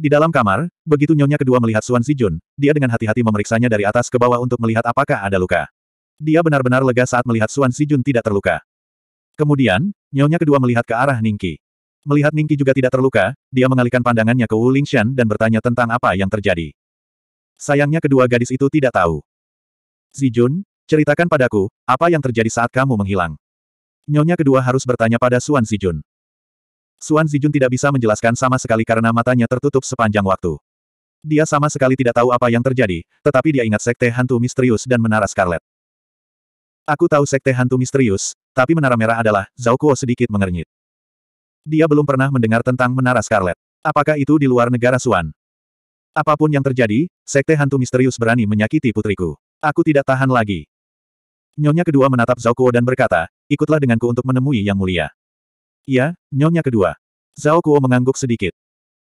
Di dalam kamar, begitu nyonya kedua melihat Suan Sijun, dia dengan hati-hati memeriksanya dari atas ke bawah untuk melihat apakah ada luka. Dia benar-benar lega saat melihat Suan Sijun tidak terluka. Kemudian, nyonya kedua melihat ke arah Ningki. Melihat Ningki juga tidak terluka, dia mengalihkan pandangannya ke Wu Lingshan dan bertanya tentang apa yang terjadi. Sayangnya kedua gadis itu tidak tahu. Zijun, ceritakan padaku, apa yang terjadi saat kamu menghilang? Nyonya kedua harus bertanya pada Suan Sijun. Suan Zijun tidak bisa menjelaskan sama sekali karena matanya tertutup sepanjang waktu. Dia sama sekali tidak tahu apa yang terjadi, tetapi dia ingat sekte hantu misterius dan menara Scarlet. Aku tahu sekte hantu misterius, tapi menara merah adalah, Zhao Kuo sedikit mengernyit. Dia belum pernah mendengar tentang menara Scarlet. Apakah itu di luar negara Suan? Apapun yang terjadi, sekte hantu misterius berani menyakiti putriku. Aku tidak tahan lagi. Nyonya kedua menatap Zhao Kuo dan berkata, ikutlah denganku untuk menemui Yang Mulia. Iya, nyonya kedua. Zhao Kuo mengangguk sedikit.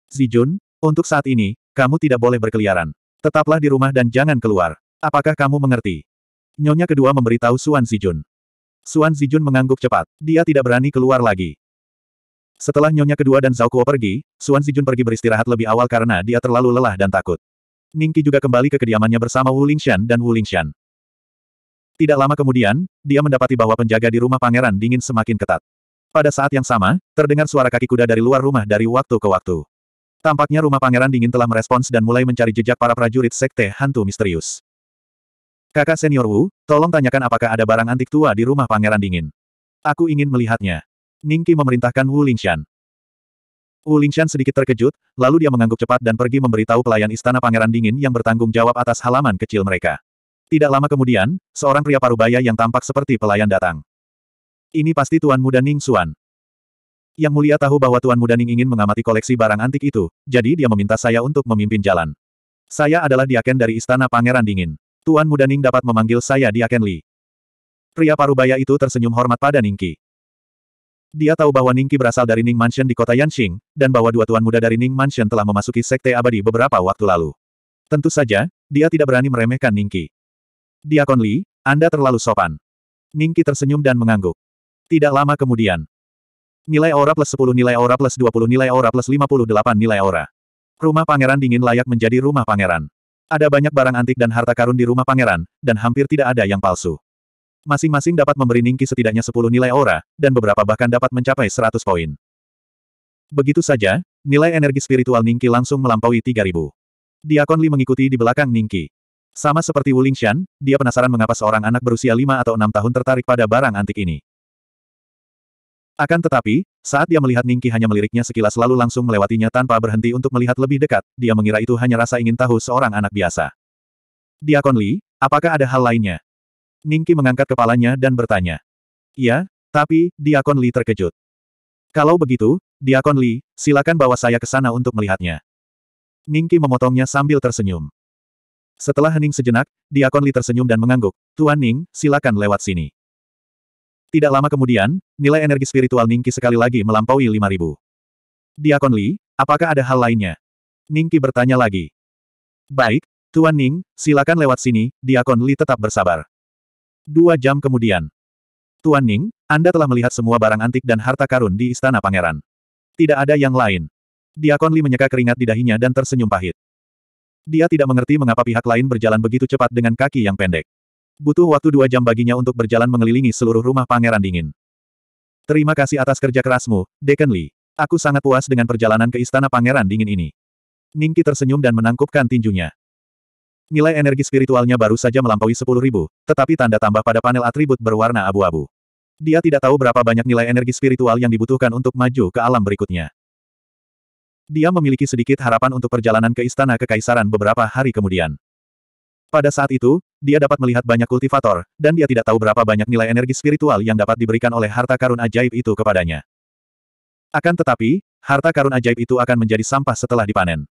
Zijun, untuk saat ini, kamu tidak boleh berkeliaran. Tetaplah di rumah dan jangan keluar. Apakah kamu mengerti? Nyonya kedua memberitahu Suan Zijun. Suan Zijun mengangguk cepat. Dia tidak berani keluar lagi. Setelah Nyonya kedua dan Zhao Kuo pergi, Suan Zijun pergi beristirahat lebih awal karena dia terlalu lelah dan takut. Ningki juga kembali ke kediamannya bersama Wu Lingshan dan Wu Lingshan. Tidak lama kemudian, dia mendapati bahwa penjaga di rumah pangeran dingin semakin ketat. Pada saat yang sama, terdengar suara kaki kuda dari luar rumah dari waktu ke waktu. Tampaknya rumah pangeran dingin telah merespons dan mulai mencari jejak para prajurit sekte hantu misterius. Kakak senior Wu, tolong tanyakan apakah ada barang antik tua di rumah pangeran dingin. Aku ingin melihatnya. Ningki memerintahkan Wu Lingshan. Wu Lingshan sedikit terkejut, lalu dia mengangguk cepat dan pergi memberitahu pelayan istana pangeran dingin yang bertanggung jawab atas halaman kecil mereka. Tidak lama kemudian, seorang pria parubaya yang tampak seperti pelayan datang. Ini pasti Tuan Muda Ning Xuan. Yang mulia tahu bahwa Tuan Muda Ning ingin mengamati koleksi barang antik itu, jadi dia meminta saya untuk memimpin jalan. Saya adalah diaken dari Istana Pangeran Dingin. Tuan Muda Ning dapat memanggil saya diaken Li. Pria parubaya itu tersenyum hormat pada Ningki. Dia tahu bahwa Ningki berasal dari Ning Mansion di kota Yanxing, dan bahwa dua tuan muda dari Ning Mansion telah memasuki sekte abadi beberapa waktu lalu. Tentu saja, dia tidak berani meremehkan Ningki. Diakon Li, Anda terlalu sopan. Ningki tersenyum dan mengangguk. Tidak lama kemudian. Nilai aura plus 10 nilai aura plus 20 nilai aura plus 58 nilai aura. Rumah pangeran dingin layak menjadi rumah pangeran. Ada banyak barang antik dan harta karun di rumah pangeran, dan hampir tidak ada yang palsu. Masing-masing dapat memberi Ningki setidaknya 10 nilai aura, dan beberapa bahkan dapat mencapai 100 poin. Begitu saja, nilai energi spiritual Ningki langsung melampaui 3000. Diakon Li mengikuti di belakang Ningki. Sama seperti Wu Lingxian, dia penasaran mengapa seorang anak berusia 5 atau 6 tahun tertarik pada barang antik ini. Akan tetapi, saat dia melihat Ningki hanya meliriknya sekilas lalu langsung melewatinya tanpa berhenti untuk melihat lebih dekat, dia mengira itu hanya rasa ingin tahu seorang anak biasa. Diakon Li, apakah ada hal lainnya? Ningki mengangkat kepalanya dan bertanya. Iya, tapi, Diakon Li terkejut. Kalau begitu, Diakon Li, silakan bawa saya ke sana untuk melihatnya. Ningki memotongnya sambil tersenyum. Setelah hening sejenak, Diakon Li tersenyum dan mengangguk, Tuan Ning, silakan lewat sini. Tidak lama kemudian, nilai energi spiritual Ningki sekali lagi melampaui 5000. Diakon Li, apakah ada hal lainnya? Ningki bertanya lagi. Baik, Tuan Ning, silakan lewat sini, Diakon Li tetap bersabar. Dua jam kemudian. Tuan Ning, Anda telah melihat semua barang antik dan harta karun di Istana Pangeran. Tidak ada yang lain. Diakon Li menyeka keringat di dahinya dan tersenyum pahit. Dia tidak mengerti mengapa pihak lain berjalan begitu cepat dengan kaki yang pendek. Butuh waktu dua jam baginya untuk berjalan mengelilingi seluruh rumah Pangeran Dingin. Terima kasih atas kerja kerasmu, Deacon Lee. Aku sangat puas dengan perjalanan ke Istana Pangeran Dingin ini. Ningki tersenyum dan menangkupkan tinjunya. Nilai energi spiritualnya baru saja melampaui sepuluh ribu, tetapi tanda tambah pada panel atribut berwarna abu-abu. Dia tidak tahu berapa banyak nilai energi spiritual yang dibutuhkan untuk maju ke alam berikutnya. Dia memiliki sedikit harapan untuk perjalanan ke Istana Kekaisaran beberapa hari kemudian. Pada saat itu, dia dapat melihat banyak kultivator, dan dia tidak tahu berapa banyak nilai energi spiritual yang dapat diberikan oleh harta karun ajaib itu kepadanya. Akan tetapi, harta karun ajaib itu akan menjadi sampah setelah dipanen.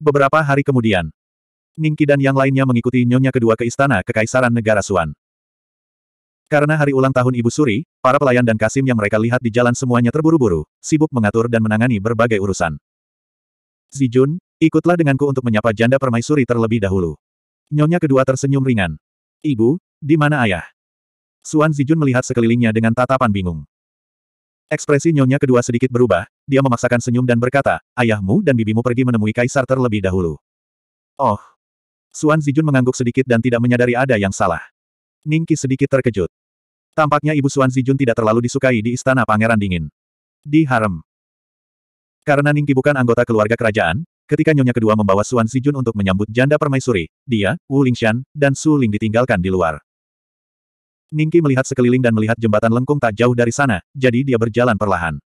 Beberapa hari kemudian, Ningki dan yang lainnya mengikuti nyonya kedua ke istana kekaisaran negara Suan. Karena hari ulang tahun Ibu Suri, para pelayan dan Kasim yang mereka lihat di jalan semuanya terburu-buru, sibuk mengatur dan menangani berbagai urusan. Zijun, ikutlah denganku untuk menyapa janda permaisuri terlebih dahulu. Nyonya kedua tersenyum ringan. Ibu, di mana ayah? Suan Zijun melihat sekelilingnya dengan tatapan bingung. Ekspresi nyonya kedua sedikit berubah, dia memaksakan senyum dan berkata, ayahmu dan bibimu pergi menemui kaisar terlebih dahulu. Oh. Suan Zijun mengangguk sedikit dan tidak menyadari ada yang salah. Ningki sedikit terkejut. Tampaknya ibu Suan Zijun tidak terlalu disukai di istana pangeran dingin. Di harem. Karena Ningki bukan anggota keluarga kerajaan, Ketika nyonya kedua membawa Suan Sijun untuk menyambut janda permaisuri, dia, Wu Lingshan, dan Su Ling ditinggalkan di luar. Ningki melihat sekeliling dan melihat jembatan lengkung tak jauh dari sana, jadi dia berjalan perlahan.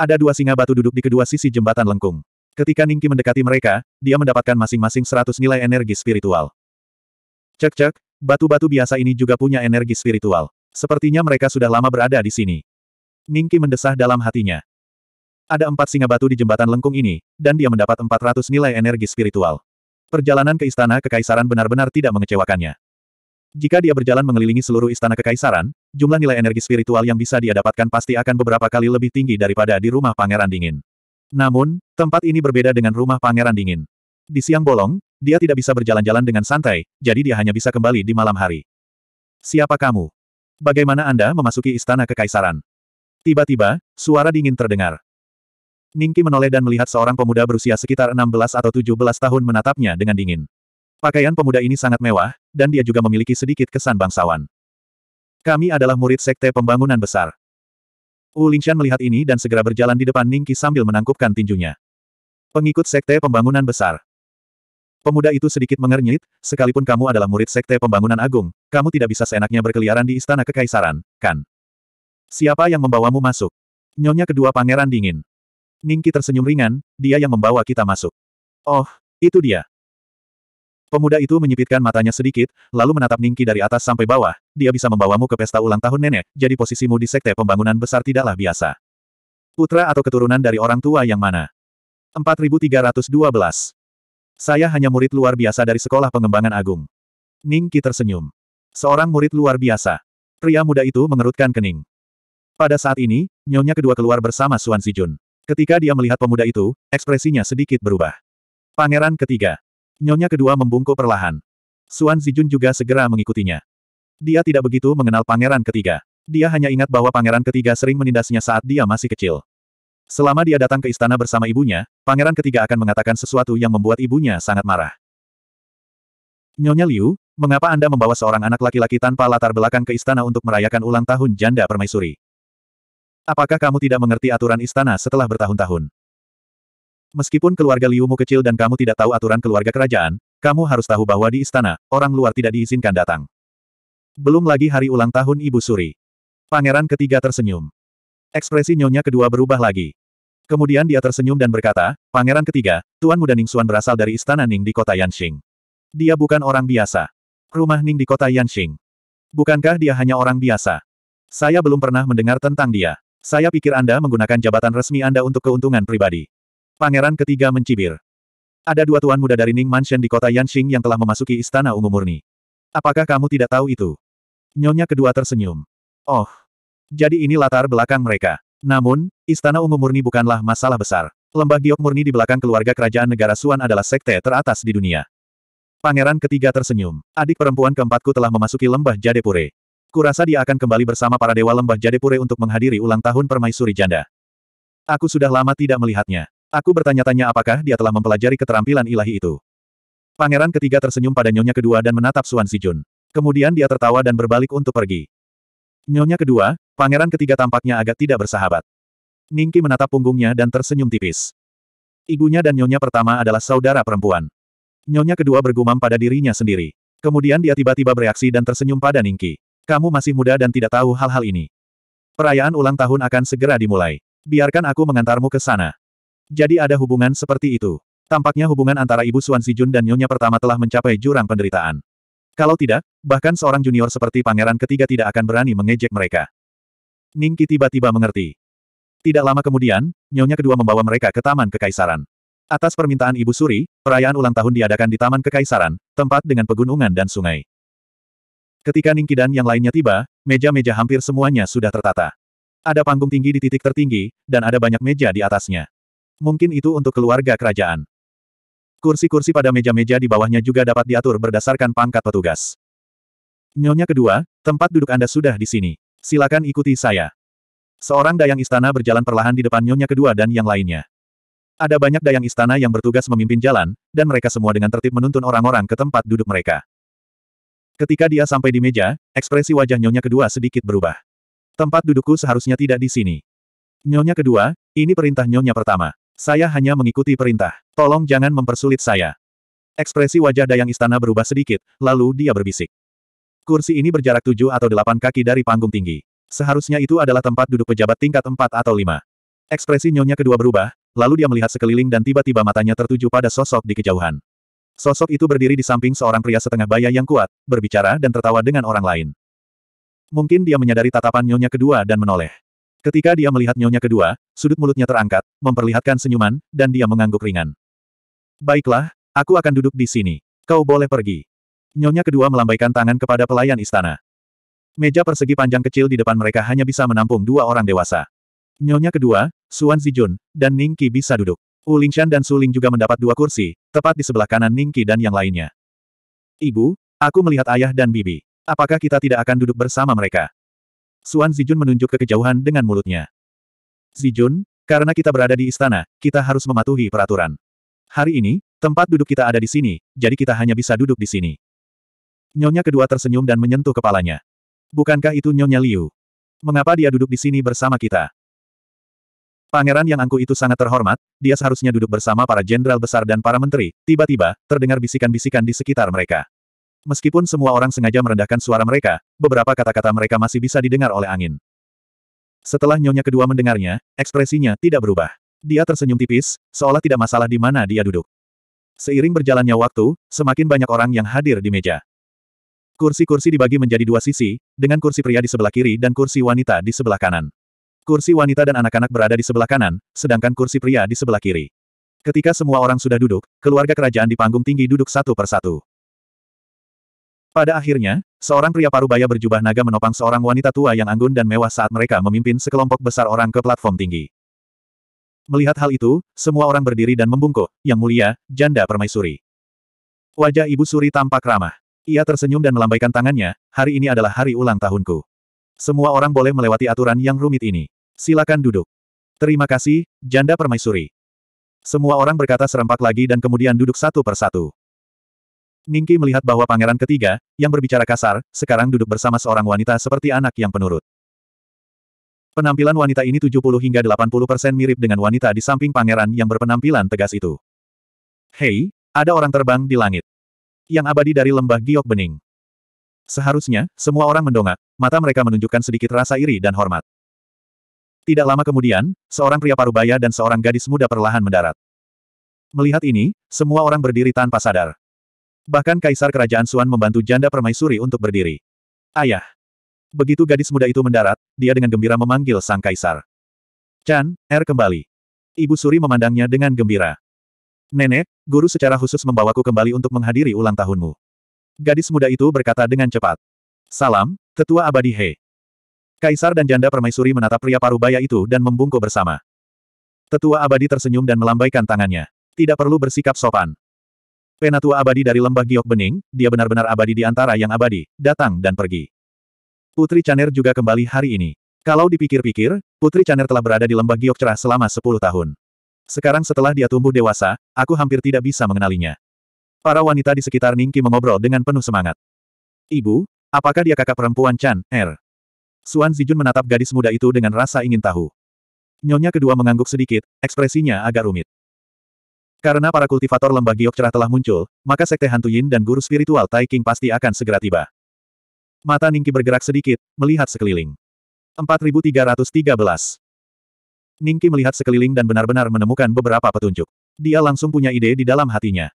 Ada dua singa batu duduk di kedua sisi jembatan lengkung. Ketika Ningki mendekati mereka, dia mendapatkan masing-masing 100 nilai energi spiritual. Cek-cek, batu-batu biasa ini juga punya energi spiritual. Sepertinya mereka sudah lama berada di sini. Ningki mendesah dalam hatinya. Ada empat singa batu di jembatan lengkung ini, dan dia mendapat 400 nilai energi spiritual. Perjalanan ke istana kekaisaran benar-benar tidak mengecewakannya. Jika dia berjalan mengelilingi seluruh istana kekaisaran, jumlah nilai energi spiritual yang bisa dia dapatkan pasti akan beberapa kali lebih tinggi daripada di rumah pangeran dingin. Namun, tempat ini berbeda dengan rumah pangeran dingin. Di siang bolong, dia tidak bisa berjalan-jalan dengan santai, jadi dia hanya bisa kembali di malam hari. Siapa kamu? Bagaimana Anda memasuki istana kekaisaran? Tiba-tiba, suara dingin terdengar. Ningki menoleh dan melihat seorang pemuda berusia sekitar 16 atau 17 tahun menatapnya dengan dingin. Pakaian pemuda ini sangat mewah, dan dia juga memiliki sedikit kesan bangsawan. Kami adalah murid sekte pembangunan besar. Wu Lingshan melihat ini dan segera berjalan di depan Ningki sambil menangkupkan tinjunya. Pengikut sekte pembangunan besar. Pemuda itu sedikit mengernyit, sekalipun kamu adalah murid sekte pembangunan agung, kamu tidak bisa seenaknya berkeliaran di istana kekaisaran, kan? Siapa yang membawamu masuk? Nyonya kedua pangeran dingin. Ningki tersenyum ringan, dia yang membawa kita masuk. Oh, itu dia. Pemuda itu menyipitkan matanya sedikit, lalu menatap Ningki dari atas sampai bawah, dia bisa membawamu ke pesta ulang tahun nenek, jadi posisimu di sekte pembangunan besar tidaklah biasa. Putra atau keturunan dari orang tua yang mana? 4312. Saya hanya murid luar biasa dari sekolah pengembangan agung. Ningki tersenyum. Seorang murid luar biasa. Pria muda itu mengerutkan kening. Pada saat ini, nyonya kedua keluar bersama Suan Sijun. Ketika dia melihat pemuda itu, ekspresinya sedikit berubah. Pangeran ketiga. Nyonya kedua membungkuk perlahan. Suan Zijun juga segera mengikutinya. Dia tidak begitu mengenal pangeran ketiga. Dia hanya ingat bahwa pangeran ketiga sering menindasnya saat dia masih kecil. Selama dia datang ke istana bersama ibunya, pangeran ketiga akan mengatakan sesuatu yang membuat ibunya sangat marah. Nyonya Liu, mengapa Anda membawa seorang anak laki-laki tanpa latar belakang ke istana untuk merayakan ulang tahun janda permaisuri? Apakah kamu tidak mengerti aturan istana setelah bertahun-tahun? Meskipun keluarga Liumu kecil dan kamu tidak tahu aturan keluarga kerajaan, kamu harus tahu bahwa di istana, orang luar tidak diizinkan datang. Belum lagi hari ulang tahun Ibu Suri. Pangeran ketiga tersenyum. Ekspresi nyonya kedua berubah lagi. Kemudian dia tersenyum dan berkata, Pangeran ketiga, Tuan Muda Ningsuan berasal dari istana Ning di kota Yanxing. Dia bukan orang biasa. Rumah Ning di kota Yanxing. Bukankah dia hanya orang biasa? Saya belum pernah mendengar tentang dia. Saya pikir Anda menggunakan jabatan resmi Anda untuk keuntungan pribadi. Pangeran ketiga mencibir. Ada dua tuan muda dari Ning Mansion di kota Yanxing yang telah memasuki istana ungu murni. Apakah kamu tidak tahu itu? Nyonya kedua tersenyum. Oh. Jadi ini latar belakang mereka. Namun, istana ungu murni bukanlah masalah besar. Lembah giok murni di belakang keluarga kerajaan negara Suan adalah sekte teratas di dunia. Pangeran ketiga tersenyum. Adik perempuan keempatku telah memasuki lembah Jadepure. Kurasa dia akan kembali bersama para dewa lembah Jadepure untuk menghadiri ulang tahun permaisuri janda. Aku sudah lama tidak melihatnya. Aku bertanya-tanya apakah dia telah mempelajari keterampilan ilahi itu. Pangeran ketiga tersenyum pada nyonya kedua dan menatap Suan Sijun. Kemudian dia tertawa dan berbalik untuk pergi. Nyonya kedua, pangeran ketiga tampaknya agak tidak bersahabat. Ningki menatap punggungnya dan tersenyum tipis. Ibunya dan nyonya pertama adalah saudara perempuan. Nyonya kedua bergumam pada dirinya sendiri. Kemudian dia tiba-tiba bereaksi dan tersenyum pada Ningki. Kamu masih muda dan tidak tahu hal-hal ini. Perayaan ulang tahun akan segera dimulai. Biarkan aku mengantarmu ke sana. Jadi ada hubungan seperti itu. Tampaknya hubungan antara Ibu Suan Sijun dan Nyonya pertama telah mencapai jurang penderitaan. Kalau tidak, bahkan seorang junior seperti pangeran ketiga tidak akan berani mengejek mereka. Ningki tiba-tiba mengerti. Tidak lama kemudian, Nyonya kedua membawa mereka ke Taman Kekaisaran. Atas permintaan Ibu Suri, perayaan ulang tahun diadakan di Taman Kekaisaran, tempat dengan pegunungan dan sungai. Ketika Ningki dan yang lainnya tiba, meja-meja hampir semuanya sudah tertata. Ada panggung tinggi di titik tertinggi, dan ada banyak meja di atasnya. Mungkin itu untuk keluarga kerajaan. Kursi-kursi pada meja-meja di bawahnya juga dapat diatur berdasarkan pangkat petugas. Nyonya kedua, tempat duduk Anda sudah di sini. Silakan ikuti saya. Seorang dayang istana berjalan perlahan di depan nyonya kedua dan yang lainnya. Ada banyak dayang istana yang bertugas memimpin jalan, dan mereka semua dengan tertib menuntun orang-orang ke tempat duduk mereka. Ketika dia sampai di meja, ekspresi wajah nyonya kedua sedikit berubah. Tempat dudukku seharusnya tidak di sini. Nyonya kedua, ini perintah nyonya pertama. Saya hanya mengikuti perintah. Tolong jangan mempersulit saya. Ekspresi wajah Dayang Istana berubah sedikit, lalu dia berbisik. Kursi ini berjarak tujuh atau delapan kaki dari panggung tinggi. Seharusnya itu adalah tempat duduk pejabat tingkat empat atau lima. Ekspresi nyonya kedua berubah, lalu dia melihat sekeliling dan tiba-tiba matanya tertuju pada sosok di kejauhan. Sosok itu berdiri di samping seorang pria setengah baya yang kuat, berbicara dan tertawa dengan orang lain. Mungkin dia menyadari tatapan nyonya kedua dan menoleh. Ketika dia melihat nyonya kedua, sudut mulutnya terangkat, memperlihatkan senyuman, dan dia mengangguk ringan. Baiklah, aku akan duduk di sini. Kau boleh pergi. Nyonya kedua melambaikan tangan kepada pelayan istana. Meja persegi panjang kecil di depan mereka hanya bisa menampung dua orang dewasa. Nyonya kedua, Suan Zijun, dan Ning Qi bisa duduk. Wu Lingshan dan Su Ling juga mendapat dua kursi, tepat di sebelah kanan Ningki dan yang lainnya. Ibu, aku melihat ayah dan bibi. Apakah kita tidak akan duduk bersama mereka? Suan Zijun menunjuk ke kejauhan dengan mulutnya. Zijun, karena kita berada di istana, kita harus mematuhi peraturan. Hari ini, tempat duduk kita ada di sini, jadi kita hanya bisa duduk di sini. Nyonya kedua tersenyum dan menyentuh kepalanya. Bukankah itu Nyonya Liu? Mengapa dia duduk di sini bersama kita? Pangeran yang angku itu sangat terhormat, dia seharusnya duduk bersama para jenderal besar dan para menteri, tiba-tiba, terdengar bisikan-bisikan di sekitar mereka. Meskipun semua orang sengaja merendahkan suara mereka, beberapa kata-kata mereka masih bisa didengar oleh angin. Setelah nyonya kedua mendengarnya, ekspresinya tidak berubah. Dia tersenyum tipis, seolah tidak masalah di mana dia duduk. Seiring berjalannya waktu, semakin banyak orang yang hadir di meja. Kursi-kursi dibagi menjadi dua sisi, dengan kursi pria di sebelah kiri dan kursi wanita di sebelah kanan. Kursi wanita dan anak-anak berada di sebelah kanan, sedangkan kursi pria di sebelah kiri. Ketika semua orang sudah duduk, keluarga kerajaan di panggung tinggi duduk satu persatu. Pada akhirnya, seorang pria baya berjubah naga menopang seorang wanita tua yang anggun dan mewah saat mereka memimpin sekelompok besar orang ke platform tinggi. Melihat hal itu, semua orang berdiri dan membungkuk, yang mulia, janda permaisuri. Wajah ibu suri tampak ramah. Ia tersenyum dan melambaikan tangannya, hari ini adalah hari ulang tahunku. Semua orang boleh melewati aturan yang rumit ini. Silakan duduk. Terima kasih, janda permaisuri. Semua orang berkata serempak lagi dan kemudian duduk satu persatu. Ningki melihat bahwa pangeran ketiga, yang berbicara kasar, sekarang duduk bersama seorang wanita seperti anak yang penurut. Penampilan wanita ini 70 hingga 80 persen mirip dengan wanita di samping pangeran yang berpenampilan tegas itu. Hei, ada orang terbang di langit. Yang abadi dari lembah giok bening. Seharusnya, semua orang mendongak, mata mereka menunjukkan sedikit rasa iri dan hormat. Tidak lama kemudian, seorang pria parubaya dan seorang gadis muda perlahan mendarat. Melihat ini, semua orang berdiri tanpa sadar. Bahkan kaisar kerajaan Suan membantu janda permaisuri untuk berdiri. Ayah. Begitu gadis muda itu mendarat, dia dengan gembira memanggil sang kaisar. Chan, R er kembali. Ibu Suri memandangnya dengan gembira. Nenek, guru secara khusus membawaku kembali untuk menghadiri ulang tahunmu. Gadis muda itu berkata dengan cepat. Salam, tetua abadi He. Kaisar dan janda permaisuri menatap pria parubaya itu dan membungkuk bersama. Tetua abadi tersenyum dan melambaikan tangannya. Tidak perlu bersikap sopan. Penatua abadi dari lembah Giok Bening, dia benar-benar abadi di antara yang abadi, datang dan pergi. Putri Caner juga kembali hari ini. Kalau dipikir-pikir, Putri Caner telah berada di lembah Giok Cerah selama 10 tahun. Sekarang setelah dia tumbuh dewasa, aku hampir tidak bisa mengenalinya. Para wanita di sekitar Ningki mengobrol dengan penuh semangat. Ibu, apakah dia kakak perempuan Chan, Er? Suan Zijun menatap gadis muda itu dengan rasa ingin tahu. Nyonya kedua mengangguk sedikit, ekspresinya agak rumit. Karena para kultivator lembah giok cerah telah muncul, maka sekte hantu Yin dan guru spiritual Tai King pasti akan segera tiba. Mata Ningki bergerak sedikit, melihat sekeliling. 4313 Ningki melihat sekeliling dan benar-benar menemukan beberapa petunjuk. Dia langsung punya ide di dalam hatinya.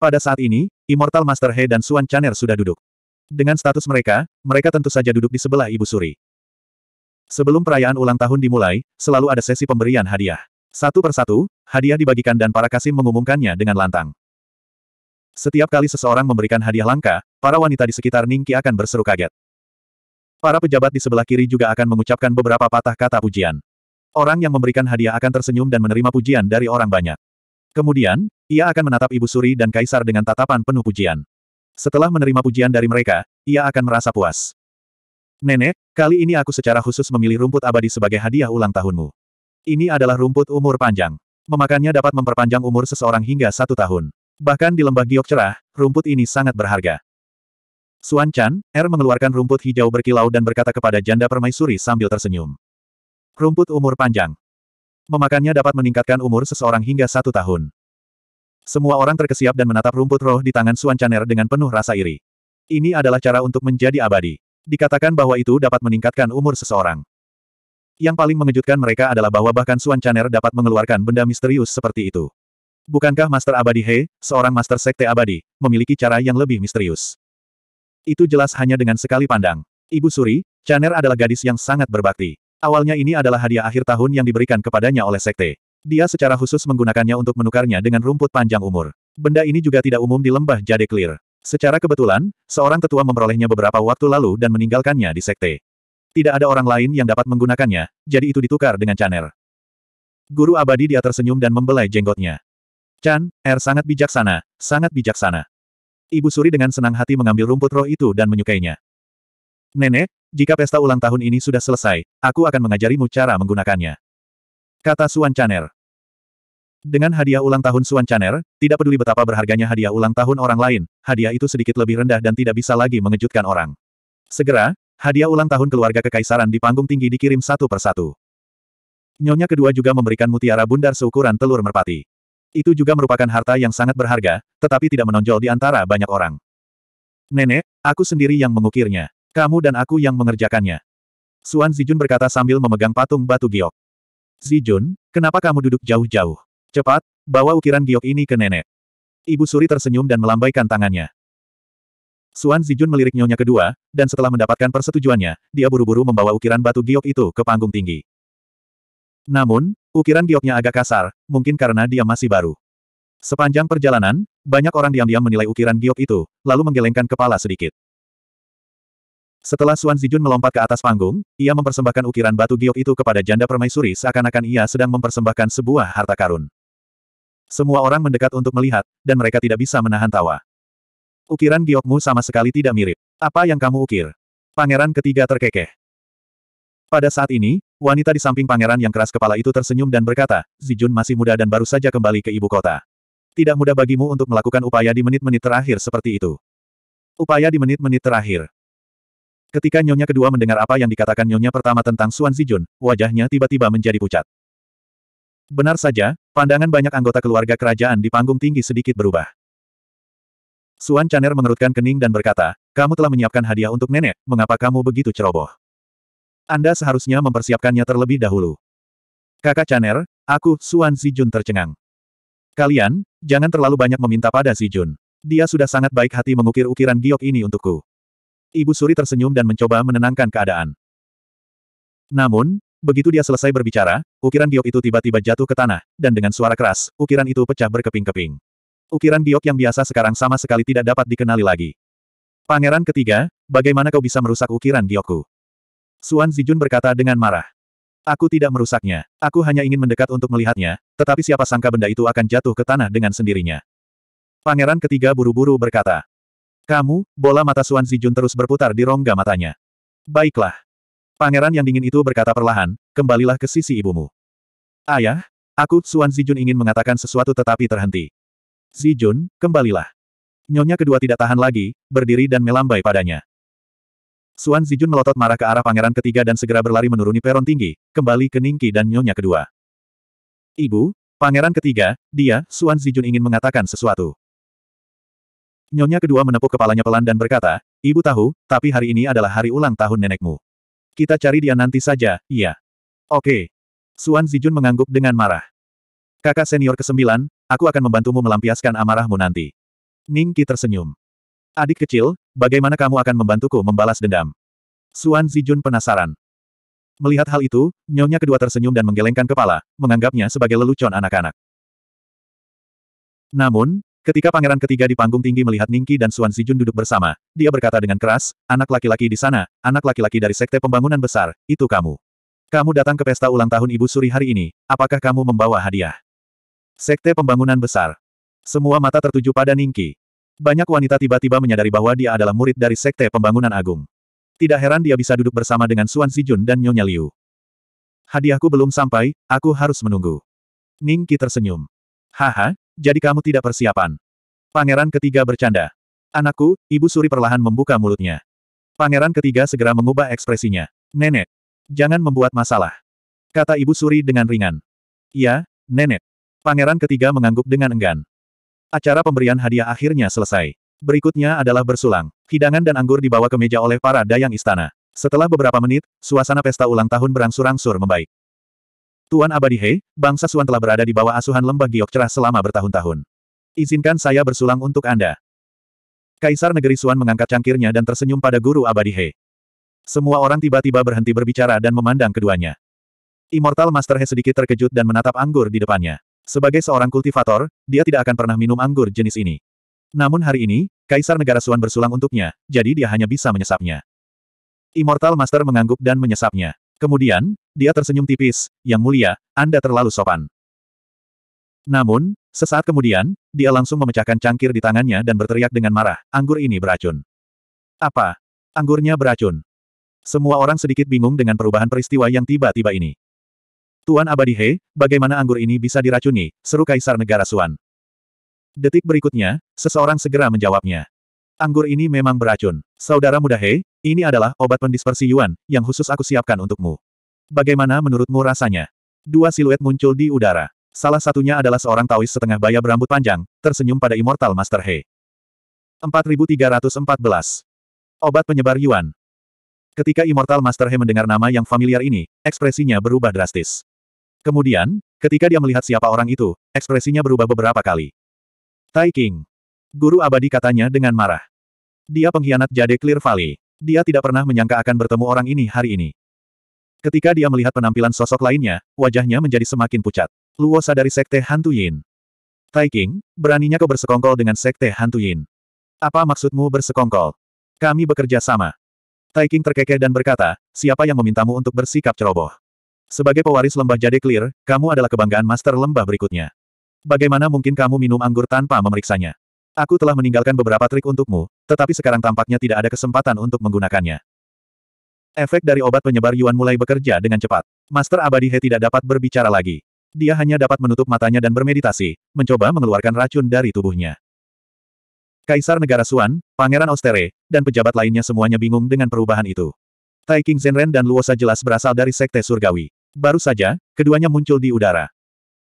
Pada saat ini, Immortal Master He dan Suan Chaner sudah duduk. Dengan status mereka, mereka tentu saja duduk di sebelah Ibu Suri. Sebelum perayaan ulang tahun dimulai, selalu ada sesi pemberian hadiah. Satu persatu, hadiah dibagikan dan para kasim mengumumkannya dengan lantang. Setiap kali seseorang memberikan hadiah langka, para wanita di sekitar Ningki akan berseru kaget. Para pejabat di sebelah kiri juga akan mengucapkan beberapa patah kata pujian. Orang yang memberikan hadiah akan tersenyum dan menerima pujian dari orang banyak. Kemudian, ia akan menatap Ibu Suri dan Kaisar dengan tatapan penuh pujian. Setelah menerima pujian dari mereka, ia akan merasa puas. Nenek, kali ini aku secara khusus memilih rumput abadi sebagai hadiah ulang tahunmu. Ini adalah rumput umur panjang. Memakannya dapat memperpanjang umur seseorang hingga satu tahun. Bahkan di lembah giok cerah, rumput ini sangat berharga. Suan Chan, Er mengeluarkan rumput hijau berkilau dan berkata kepada janda permaisuri sambil tersenyum. Rumput umur panjang. Memakannya dapat meningkatkan umur seseorang hingga satu tahun. Semua orang terkesiap dan menatap rumput roh di tangan Suan Chaner dengan penuh rasa iri. Ini adalah cara untuk menjadi abadi. Dikatakan bahwa itu dapat meningkatkan umur seseorang. Yang paling mengejutkan mereka adalah bahwa bahkan Suan Chaner dapat mengeluarkan benda misterius seperti itu. Bukankah Master Abadi He, seorang Master Sekte Abadi, memiliki cara yang lebih misterius? Itu jelas hanya dengan sekali pandang. Ibu Suri, Chaner adalah gadis yang sangat berbakti. Awalnya ini adalah hadiah akhir tahun yang diberikan kepadanya oleh Sekte. Dia secara khusus menggunakannya untuk menukarnya dengan rumput panjang umur. Benda ini juga tidak umum di lembah Jade Clear. Secara kebetulan, seorang tetua memperolehnya beberapa waktu lalu dan meninggalkannya di sekte. Tidak ada orang lain yang dapat menggunakannya, jadi itu ditukar dengan Chaner. Guru abadi dia tersenyum dan membelai jenggotnya. Chan, Er sangat bijaksana, sangat bijaksana. Ibu Suri dengan senang hati mengambil rumput roh itu dan menyukainya. Nenek, jika pesta ulang tahun ini sudah selesai, aku akan mengajarimu cara menggunakannya. Kata Suan Chaner. Dengan hadiah ulang tahun Suan Chaner, tidak peduli betapa berharganya hadiah ulang tahun orang lain, hadiah itu sedikit lebih rendah dan tidak bisa lagi mengejutkan orang. Segera, hadiah ulang tahun keluarga kekaisaran di panggung tinggi dikirim satu persatu. Nyonya kedua juga memberikan mutiara bundar seukuran telur merpati. Itu juga merupakan harta yang sangat berharga, tetapi tidak menonjol di antara banyak orang. Nenek, aku sendiri yang mengukirnya. Kamu dan aku yang mengerjakannya. Suan Zijun berkata sambil memegang patung batu giok. Zijun, kenapa kamu duduk jauh-jauh? Cepat, bawa ukiran giok ini ke nenek. Ibu Suri tersenyum dan melambaikan tangannya. Suan Zijun melirik nyonya kedua, dan setelah mendapatkan persetujuannya, dia buru-buru membawa ukiran batu giok itu ke panggung tinggi. Namun, ukiran gioknya agak kasar, mungkin karena dia masih baru. Sepanjang perjalanan, banyak orang diam-diam menilai ukiran giok itu, lalu menggelengkan kepala sedikit. Setelah Suan Zijun melompat ke atas panggung, ia mempersembahkan ukiran batu giok itu kepada janda permaisuri seakan-akan ia sedang mempersembahkan sebuah harta karun. Semua orang mendekat untuk melihat, dan mereka tidak bisa menahan tawa. Ukiran giokmu sama sekali tidak mirip. Apa yang kamu ukir? Pangeran ketiga terkekeh. Pada saat ini, wanita di samping pangeran yang keras kepala itu tersenyum dan berkata, Zijun masih muda dan baru saja kembali ke ibu kota. Tidak mudah bagimu untuk melakukan upaya di menit-menit terakhir seperti itu. Upaya di menit-menit terakhir. Ketika nyonya kedua mendengar apa yang dikatakan nyonya pertama tentang Suan Zijun, wajahnya tiba-tiba menjadi pucat. Benar saja, pandangan banyak anggota keluarga kerajaan di panggung tinggi sedikit berubah. Suan Chaner mengerutkan kening dan berkata, kamu telah menyiapkan hadiah untuk nenek, mengapa kamu begitu ceroboh? Anda seharusnya mempersiapkannya terlebih dahulu. Kakak Chaner, aku, Suan Zijun tercengang. Kalian, jangan terlalu banyak meminta pada Zijun. Dia sudah sangat baik hati mengukir ukiran giok ini untukku. Ibu Suri tersenyum dan mencoba menenangkan keadaan. Namun, Begitu dia selesai berbicara, ukiran giok itu tiba-tiba jatuh ke tanah, dan dengan suara keras, ukiran itu pecah berkeping-keping. Ukiran giok yang biasa sekarang sama sekali tidak dapat dikenali lagi. Pangeran ketiga, bagaimana kau bisa merusak ukiran giokku? Suan Zijun berkata dengan marah. Aku tidak merusaknya. Aku hanya ingin mendekat untuk melihatnya, tetapi siapa sangka benda itu akan jatuh ke tanah dengan sendirinya. Pangeran ketiga buru-buru berkata. Kamu, bola mata Suan Zijun terus berputar di rongga matanya. Baiklah. Pangeran yang dingin itu berkata perlahan, kembalilah ke sisi ibumu. Ayah, aku Suan Zijun ingin mengatakan sesuatu tetapi terhenti. Zijun, kembalilah. Nyonya kedua tidak tahan lagi, berdiri dan melambai padanya. Suan Zijun melotot marah ke arah pangeran ketiga dan segera berlari menuruni peron tinggi, kembali ke Ningki dan Nyonya kedua. Ibu, pangeran ketiga, dia, Suan Zijun ingin mengatakan sesuatu. Nyonya kedua menepuk kepalanya pelan dan berkata, Ibu tahu, tapi hari ini adalah hari ulang tahun nenekmu. Kita cari dia nanti saja, iya. Oke. Suan Zijun mengangguk dengan marah. Kakak senior kesembilan, aku akan membantumu melampiaskan amarahmu nanti. Ning Qi tersenyum. Adik kecil, bagaimana kamu akan membantuku membalas dendam? Suan Zijun penasaran. Melihat hal itu, nyonya kedua tersenyum dan menggelengkan kepala, menganggapnya sebagai lelucon anak-anak. Namun, Ketika pangeran ketiga di panggung tinggi melihat Ningki dan Xuan Zijun duduk bersama, dia berkata dengan keras, anak laki-laki di sana, anak laki-laki dari sekte pembangunan besar, itu kamu. Kamu datang ke pesta ulang tahun Ibu Suri hari ini, apakah kamu membawa hadiah? Sekte pembangunan besar. Semua mata tertuju pada Ningki. Banyak wanita tiba-tiba menyadari bahwa dia adalah murid dari sekte pembangunan agung. Tidak heran dia bisa duduk bersama dengan Xuan Zijun dan Nyonya Liu. Hadiahku belum sampai, aku harus menunggu. Ningki tersenyum. Haha, jadi kamu tidak persiapan. Pangeran ketiga bercanda. Anakku, Ibu Suri perlahan membuka mulutnya. Pangeran ketiga segera mengubah ekspresinya. Nenek, jangan membuat masalah. Kata Ibu Suri dengan ringan. Ya, Nenek. Pangeran ketiga mengangguk dengan enggan. Acara pemberian hadiah akhirnya selesai. Berikutnya adalah bersulang. Hidangan dan anggur dibawa ke meja oleh para dayang istana. Setelah beberapa menit, suasana pesta ulang tahun berangsur-angsur membaik. Tuan Abadi He, bangsa Suan telah berada di bawah asuhan lembah giok cerah selama bertahun-tahun. Izinkan saya bersulang untuk Anda. Kaisar Negeri Suan mengangkat cangkirnya dan tersenyum pada guru Abadi He. Semua orang tiba-tiba berhenti berbicara dan memandang keduanya. Immortal Master He sedikit terkejut dan menatap anggur di depannya. Sebagai seorang kultivator, dia tidak akan pernah minum anggur jenis ini. Namun hari ini, Kaisar Negara Suan bersulang untuknya, jadi dia hanya bisa menyesapnya. Immortal Master mengangguk dan menyesapnya. Kemudian, dia tersenyum tipis, Yang Mulia, Anda terlalu sopan. Namun, sesaat kemudian, dia langsung memecahkan cangkir di tangannya dan berteriak dengan marah, anggur ini beracun. Apa? Anggurnya beracun. Semua orang sedikit bingung dengan perubahan peristiwa yang tiba-tiba ini. Tuan Abadi He, bagaimana anggur ini bisa diracuni, seru Kaisar Negara Suan. Detik berikutnya, seseorang segera menjawabnya. Anggur ini memang beracun. Saudara muda Hei, ini adalah obat pendispersi Yuan, yang khusus aku siapkan untukmu. Bagaimana menurutmu rasanya? Dua siluet muncul di udara. Salah satunya adalah seorang Taois setengah baya berambut panjang, tersenyum pada Immortal Master Hei. 4314 Obat penyebar Yuan Ketika Immortal Master He mendengar nama yang familiar ini, ekspresinya berubah drastis. Kemudian, ketika dia melihat siapa orang itu, ekspresinya berubah beberapa kali. Tai King Guru abadi katanya dengan marah. Dia pengkhianat Jade Clear Valley. Dia tidak pernah menyangka akan bertemu orang ini hari ini. Ketika dia melihat penampilan sosok lainnya, wajahnya menjadi semakin pucat. Luo sadari Sekte Hantu Yin. Taiking, beraninya kau bersekongkol dengan Sekte Hantu Yin. Apa maksudmu bersekongkol? Kami bekerja sama. Taiking terkekeh dan berkata, siapa yang memintamu untuk bersikap ceroboh? Sebagai pewaris lembah Jade Clear, kamu adalah kebanggaan master lembah berikutnya. Bagaimana mungkin kamu minum anggur tanpa memeriksanya? Aku telah meninggalkan beberapa trik untukmu, tetapi sekarang tampaknya tidak ada kesempatan untuk menggunakannya. Efek dari obat penyebar Yuan mulai bekerja dengan cepat. Master Abadi He tidak dapat berbicara lagi. Dia hanya dapat menutup matanya dan bermeditasi, mencoba mengeluarkan racun dari tubuhnya. Kaisar Negara Suan, Pangeran Ostere, dan pejabat lainnya semuanya bingung dengan perubahan itu. Tai King Zenren dan Luosa jelas berasal dari Sekte Surgawi. Baru saja, keduanya muncul di udara.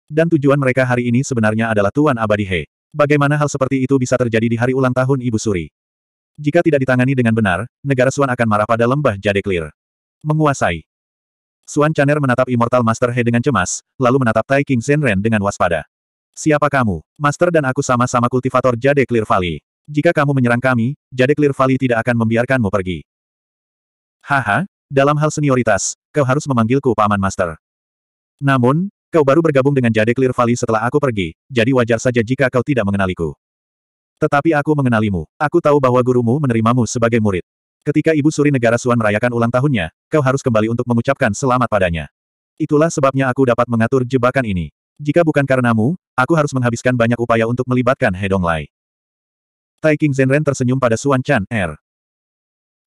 Dan tujuan mereka hari ini sebenarnya adalah Tuan Abadi He. Bagaimana hal seperti itu bisa terjadi di hari ulang tahun Ibu Suri? Jika tidak ditangani dengan benar, negara Suan akan marah pada lembah Jade Clear. Menguasai. Suan Chaner menatap Immortal Master He dengan cemas, lalu menatap Tai King Zenren dengan waspada. Siapa kamu? Master dan aku sama-sama kultivator Jade Clear Valley. Jika kamu menyerang kami, Jade Clear Valley tidak akan membiarkanmu pergi. Haha, dalam hal senioritas, kau harus memanggilku Paman Master. Namun, Kau baru bergabung dengan Jade Clear Valley setelah aku pergi, jadi wajar saja jika kau tidak mengenaliku. Tetapi aku mengenalimu. Aku tahu bahwa gurumu menerimamu sebagai murid. Ketika Ibu Suri Negara Suan merayakan ulang tahunnya, kau harus kembali untuk mengucapkan selamat padanya. Itulah sebabnya aku dapat mengatur jebakan ini. Jika bukan karenamu, aku harus menghabiskan banyak upaya untuk melibatkan Hedong Lai. Tai King Zenren tersenyum pada Suan Chan Er.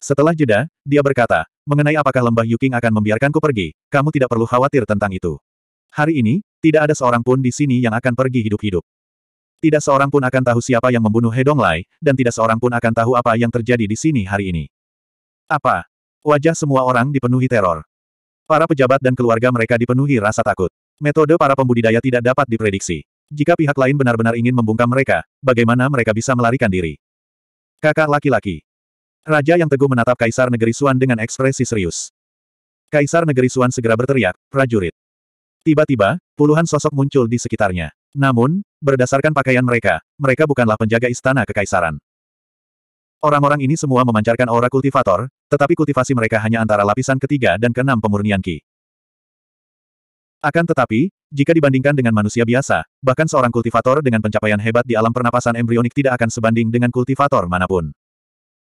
Setelah jeda, dia berkata, mengenai apakah lembah Yuking akan membiarkanku pergi, kamu tidak perlu khawatir tentang itu. Hari ini, tidak ada seorang pun di sini yang akan pergi hidup-hidup. Tidak seorang pun akan tahu siapa yang membunuh Hedong Lai, dan tidak seorang pun akan tahu apa yang terjadi di sini hari ini. Apa? Wajah semua orang dipenuhi teror. Para pejabat dan keluarga mereka dipenuhi rasa takut. Metode para pembudidaya tidak dapat diprediksi. Jika pihak lain benar-benar ingin membungkam mereka, bagaimana mereka bisa melarikan diri? Kakak laki-laki. Raja yang teguh menatap Kaisar Negeri Suan dengan ekspresi serius. Kaisar Negeri Suan segera berteriak, prajurit. Tiba-tiba, puluhan sosok muncul di sekitarnya. Namun, berdasarkan pakaian mereka, mereka bukanlah penjaga istana kekaisaran. Orang-orang ini semua memancarkan aura kultivator, tetapi kultivasi mereka hanya antara lapisan ketiga dan keenam pemurnian Ki. Akan tetapi, jika dibandingkan dengan manusia biasa, bahkan seorang kultivator dengan pencapaian hebat di alam pernapasan embrionik tidak akan sebanding dengan kultivator manapun.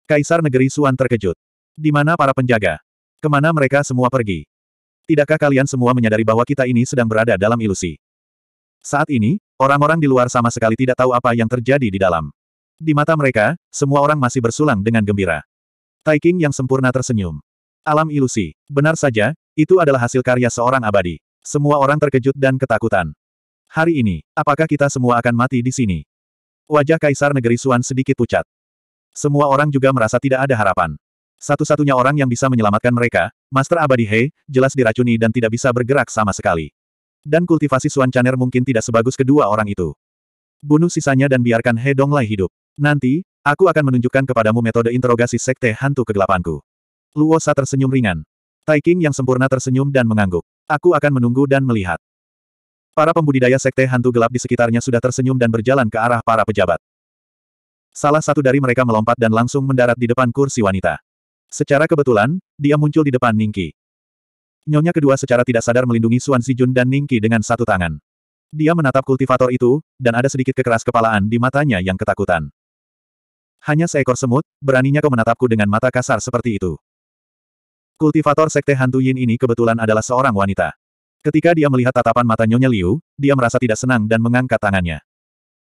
Kaisar Negeri Suan terkejut. Di mana para penjaga? Kemana mereka semua pergi? Tidakkah kalian semua menyadari bahwa kita ini sedang berada dalam ilusi? Saat ini, orang-orang di luar sama sekali tidak tahu apa yang terjadi di dalam. Di mata mereka, semua orang masih bersulang dengan gembira. Taiking yang sempurna tersenyum. Alam ilusi. Benar saja, itu adalah hasil karya seorang abadi. Semua orang terkejut dan ketakutan. Hari ini, apakah kita semua akan mati di sini? Wajah Kaisar Negeri Suan sedikit pucat. Semua orang juga merasa tidak ada harapan. Satu-satunya orang yang bisa menyelamatkan mereka, Master Abadi He, jelas diracuni dan tidak bisa bergerak sama sekali. Dan kultivasi Suan Caner mungkin tidak sebagus kedua orang itu. Bunuh sisanya dan biarkan He Dong Lai hidup. Nanti, aku akan menunjukkan kepadamu metode interogasi Sekte Hantu Kegelapanku. Luo tersenyum ringan. Taiking yang sempurna tersenyum dan mengangguk. Aku akan menunggu dan melihat. Para pembudidaya Sekte Hantu Gelap di sekitarnya sudah tersenyum dan berjalan ke arah para pejabat. Salah satu dari mereka melompat dan langsung mendarat di depan kursi wanita. Secara kebetulan, dia muncul di depan Ningki. Nyonya kedua secara tidak sadar melindungi Suan Zijun dan Ningki dengan satu tangan. Dia menatap kultivator itu, dan ada sedikit kekeras kepalaan di matanya yang ketakutan. Hanya seekor semut, beraninya kau menatapku dengan mata kasar seperti itu. Kultivator Sekte Hantu Yin ini kebetulan adalah seorang wanita. Ketika dia melihat tatapan mata Nyonya Liu, dia merasa tidak senang dan mengangkat tangannya.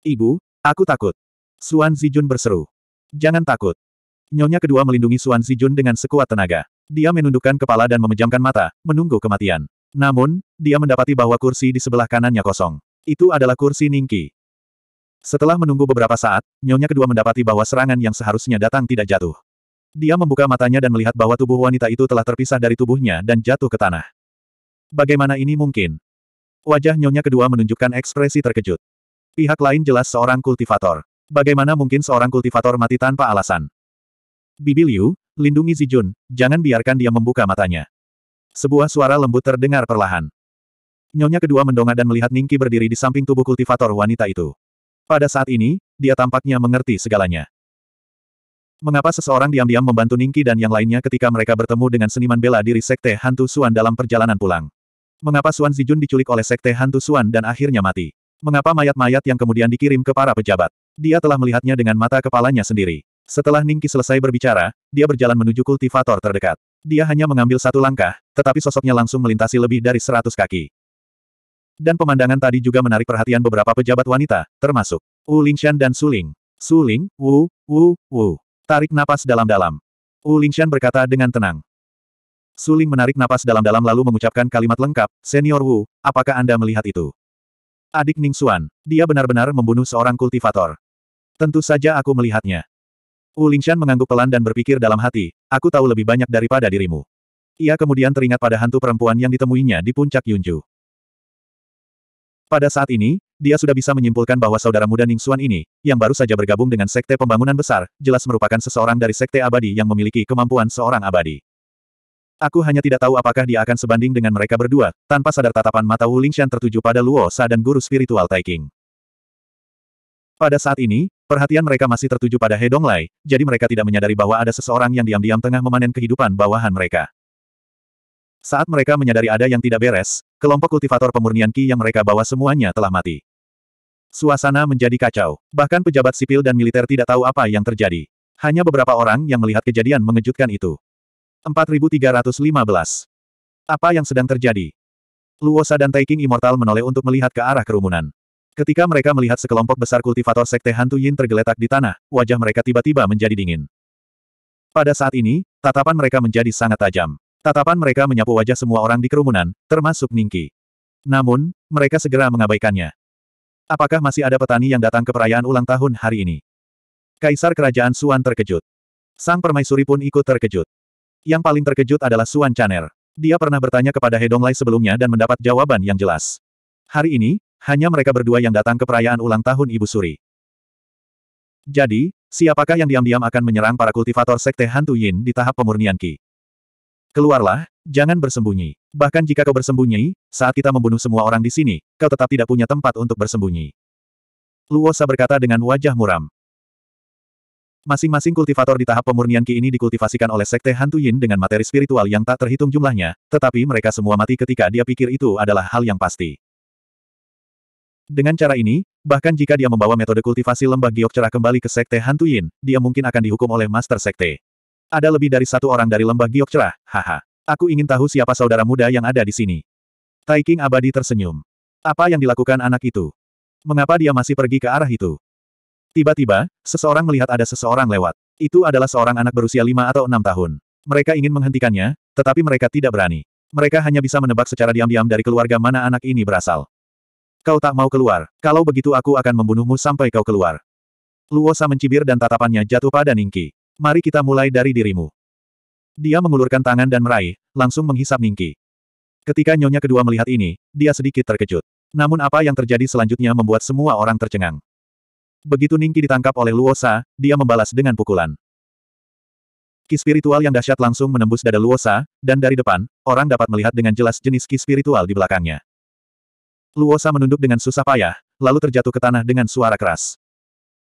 Ibu, aku takut. Suan Zijun berseru. Jangan takut. Nyonya kedua melindungi Suan Zijun dengan sekuat tenaga. Dia menundukkan kepala dan memejamkan mata, menunggu kematian. Namun, dia mendapati bahwa kursi di sebelah kanannya kosong. Itu adalah kursi Ningki. Setelah menunggu beberapa saat, Nyonya kedua mendapati bahwa serangan yang seharusnya datang tidak jatuh. Dia membuka matanya dan melihat bahwa tubuh wanita itu telah terpisah dari tubuhnya dan jatuh ke tanah. Bagaimana ini mungkin? Wajah Nyonya kedua menunjukkan ekspresi terkejut. Pihak lain jelas seorang kultivator. Bagaimana mungkin seorang kultivator mati tanpa alasan? Bibi Liu, lindungi Zijun, jangan biarkan dia membuka matanya. Sebuah suara lembut terdengar perlahan. Nyonya kedua mendongak dan melihat Ningki berdiri di samping tubuh kultivator wanita itu. Pada saat ini, dia tampaknya mengerti segalanya. Mengapa seseorang diam-diam membantu Ningki dan yang lainnya ketika mereka bertemu dengan seniman bela diri Sekte Hantu Suan dalam perjalanan pulang? Mengapa Suan Zijun diculik oleh Sekte Hantu Suan dan akhirnya mati? Mengapa mayat-mayat yang kemudian dikirim ke para pejabat? Dia telah melihatnya dengan mata kepalanya sendiri. Setelah Ningki selesai berbicara, dia berjalan menuju kultivator terdekat. Dia hanya mengambil satu langkah, tetapi sosoknya langsung melintasi lebih dari seratus kaki. Dan pemandangan tadi juga menarik perhatian beberapa pejabat wanita, termasuk Wu Lingshan dan Su Ling. Su Ling, Wu, Wu, Wu. Tarik napas dalam-dalam. Wu Lingshan berkata dengan tenang. Suling menarik napas dalam-dalam lalu mengucapkan kalimat lengkap, Senior Wu, apakah Anda melihat itu? Adik Ning Xuan, dia benar-benar membunuh seorang kultivator. Tentu saja aku melihatnya. Wu Lingshan mengangguk pelan dan berpikir dalam hati, aku tahu lebih banyak daripada dirimu. Ia kemudian teringat pada hantu perempuan yang ditemuinya di puncak Yunju. Pada saat ini, dia sudah bisa menyimpulkan bahwa saudara muda Ning Xuan ini, yang baru saja bergabung dengan Sekte Pembangunan Besar, jelas merupakan seseorang dari Sekte Abadi yang memiliki kemampuan seorang abadi. Aku hanya tidak tahu apakah dia akan sebanding dengan mereka berdua, tanpa sadar tatapan mata Wu Lingshan tertuju pada Luo Sa dan guru spiritual Taiking. Pada saat ini, Perhatian mereka masih tertuju pada He Donglai, jadi mereka tidak menyadari bahwa ada seseorang yang diam-diam tengah memanen kehidupan bawahan mereka. Saat mereka menyadari ada yang tidak beres, kelompok kultivator pemurnian Ki yang mereka bawa semuanya telah mati. Suasana menjadi kacau. Bahkan pejabat sipil dan militer tidak tahu apa yang terjadi. Hanya beberapa orang yang melihat kejadian mengejutkan itu. 4315. Apa yang sedang terjadi? Luosa dan Taiking Immortal menoleh untuk melihat ke arah kerumunan. Ketika mereka melihat sekelompok besar kultivator sekte hantu Yin tergeletak di tanah, wajah mereka tiba-tiba menjadi dingin. Pada saat ini, tatapan mereka menjadi sangat tajam. Tatapan mereka menyapu wajah semua orang di kerumunan, termasuk Ningki. Namun, mereka segera mengabaikannya. Apakah masih ada petani yang datang ke perayaan ulang tahun hari ini? Kaisar Kerajaan Suan terkejut. Sang permaisuri pun ikut terkejut. Yang paling terkejut adalah Suan Chaner. Dia pernah bertanya kepada Hedonglai sebelumnya dan mendapat jawaban yang jelas. Hari ini, hanya mereka berdua yang datang ke perayaan ulang tahun Ibu Suri. Jadi, siapakah yang diam-diam akan menyerang para kultivator Sekte Hantu Yin di tahap pemurnian Ki? Keluarlah, jangan bersembunyi. Bahkan jika kau bersembunyi, saat kita membunuh semua orang di sini, kau tetap tidak punya tempat untuk bersembunyi. Luosa berkata dengan wajah muram. Masing-masing kultivator di tahap pemurnian Ki ini dikultivasikan oleh Sekte Hantu Yin dengan materi spiritual yang tak terhitung jumlahnya, tetapi mereka semua mati ketika dia pikir itu adalah hal yang pasti. Dengan cara ini, bahkan jika dia membawa metode kultivasi lembah giok cerah kembali ke Sekte Hantu Yin, dia mungkin akan dihukum oleh Master Sekte. Ada lebih dari satu orang dari lembah giok cerah, haha. Aku ingin tahu siapa saudara muda yang ada di sini. Taiking abadi tersenyum. Apa yang dilakukan anak itu? Mengapa dia masih pergi ke arah itu? Tiba-tiba, seseorang melihat ada seseorang lewat. Itu adalah seorang anak berusia lima atau enam tahun. Mereka ingin menghentikannya, tetapi mereka tidak berani. Mereka hanya bisa menebak secara diam-diam dari keluarga mana anak ini berasal. Kau tak mau keluar. Kalau begitu aku akan membunuhmu sampai kau keluar. Luosa mencibir dan tatapannya jatuh pada Ningki. Mari kita mulai dari dirimu. Dia mengulurkan tangan dan meraih, langsung menghisap Ningki. Ketika nyonya kedua melihat ini, dia sedikit terkejut. Namun apa yang terjadi selanjutnya membuat semua orang tercengang. Begitu Ningki ditangkap oleh Luosa, dia membalas dengan pukulan. Ki spiritual yang dahsyat langsung menembus dada Luosa, dan dari depan, orang dapat melihat dengan jelas jenis ki spiritual di belakangnya. Luosa menunduk dengan susah payah, lalu terjatuh ke tanah dengan suara keras.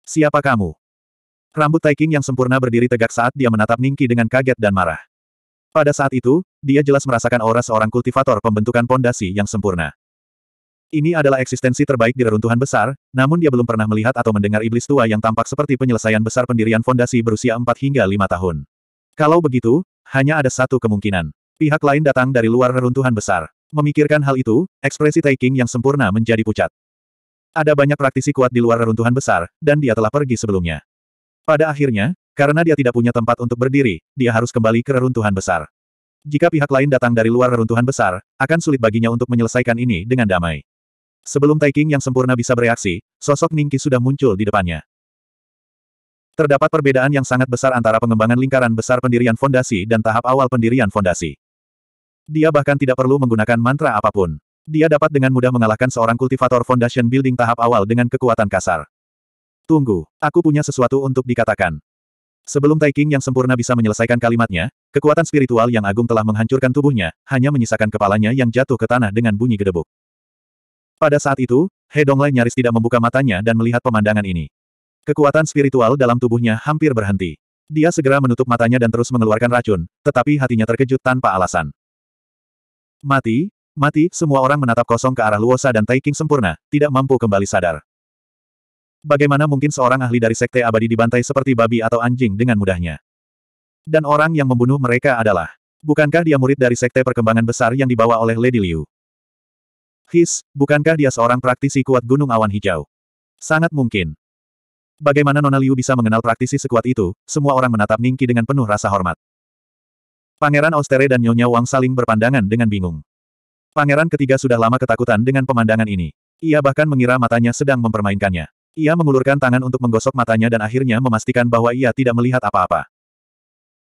Siapa kamu? Rambut Taiking yang sempurna berdiri tegak saat dia menatap Ningki dengan kaget dan marah. Pada saat itu, dia jelas merasakan aura seorang kultivator pembentukan pondasi yang sempurna. Ini adalah eksistensi terbaik di reruntuhan besar, namun dia belum pernah melihat atau mendengar iblis tua yang tampak seperti penyelesaian besar pendirian fondasi berusia 4 hingga 5 tahun. Kalau begitu, hanya ada satu kemungkinan. Pihak lain datang dari luar reruntuhan besar. Memikirkan hal itu, ekspresi Taiking yang sempurna menjadi pucat. Ada banyak praktisi kuat di luar reruntuhan besar, dan dia telah pergi sebelumnya. Pada akhirnya, karena dia tidak punya tempat untuk berdiri, dia harus kembali ke reruntuhan besar. Jika pihak lain datang dari luar reruntuhan besar, akan sulit baginya untuk menyelesaikan ini dengan damai. Sebelum Taiking yang sempurna bisa bereaksi, sosok Ningki sudah muncul di depannya. Terdapat perbedaan yang sangat besar antara pengembangan lingkaran besar pendirian fondasi dan tahap awal pendirian fondasi. Dia bahkan tidak perlu menggunakan mantra apapun. Dia dapat dengan mudah mengalahkan seorang kultivator foundation building tahap awal dengan kekuatan kasar. Tunggu, aku punya sesuatu untuk dikatakan. Sebelum Taiking yang sempurna bisa menyelesaikan kalimatnya, kekuatan spiritual yang agung telah menghancurkan tubuhnya, hanya menyisakan kepalanya yang jatuh ke tanah dengan bunyi gedebuk. Pada saat itu, He Donglai nyaris tidak membuka matanya dan melihat pemandangan ini. Kekuatan spiritual dalam tubuhnya hampir berhenti. Dia segera menutup matanya dan terus mengeluarkan racun, tetapi hatinya terkejut tanpa alasan. Mati, mati, semua orang menatap kosong ke arah Luosa dan Taiking sempurna, tidak mampu kembali sadar. Bagaimana mungkin seorang ahli dari sekte abadi dibantai seperti babi atau anjing dengan mudahnya? Dan orang yang membunuh mereka adalah, bukankah dia murid dari sekte perkembangan besar yang dibawa oleh Lady Liu? His, bukankah dia seorang praktisi kuat gunung awan hijau? Sangat mungkin. Bagaimana Nona Liu bisa mengenal praktisi sekuat itu, semua orang menatap Ningki dengan penuh rasa hormat. Pangeran Austere dan Nyonya Wang saling berpandangan dengan bingung. Pangeran ketiga sudah lama ketakutan dengan pemandangan ini. Ia bahkan mengira matanya sedang mempermainkannya. Ia mengulurkan tangan untuk menggosok matanya dan akhirnya memastikan bahwa ia tidak melihat apa-apa.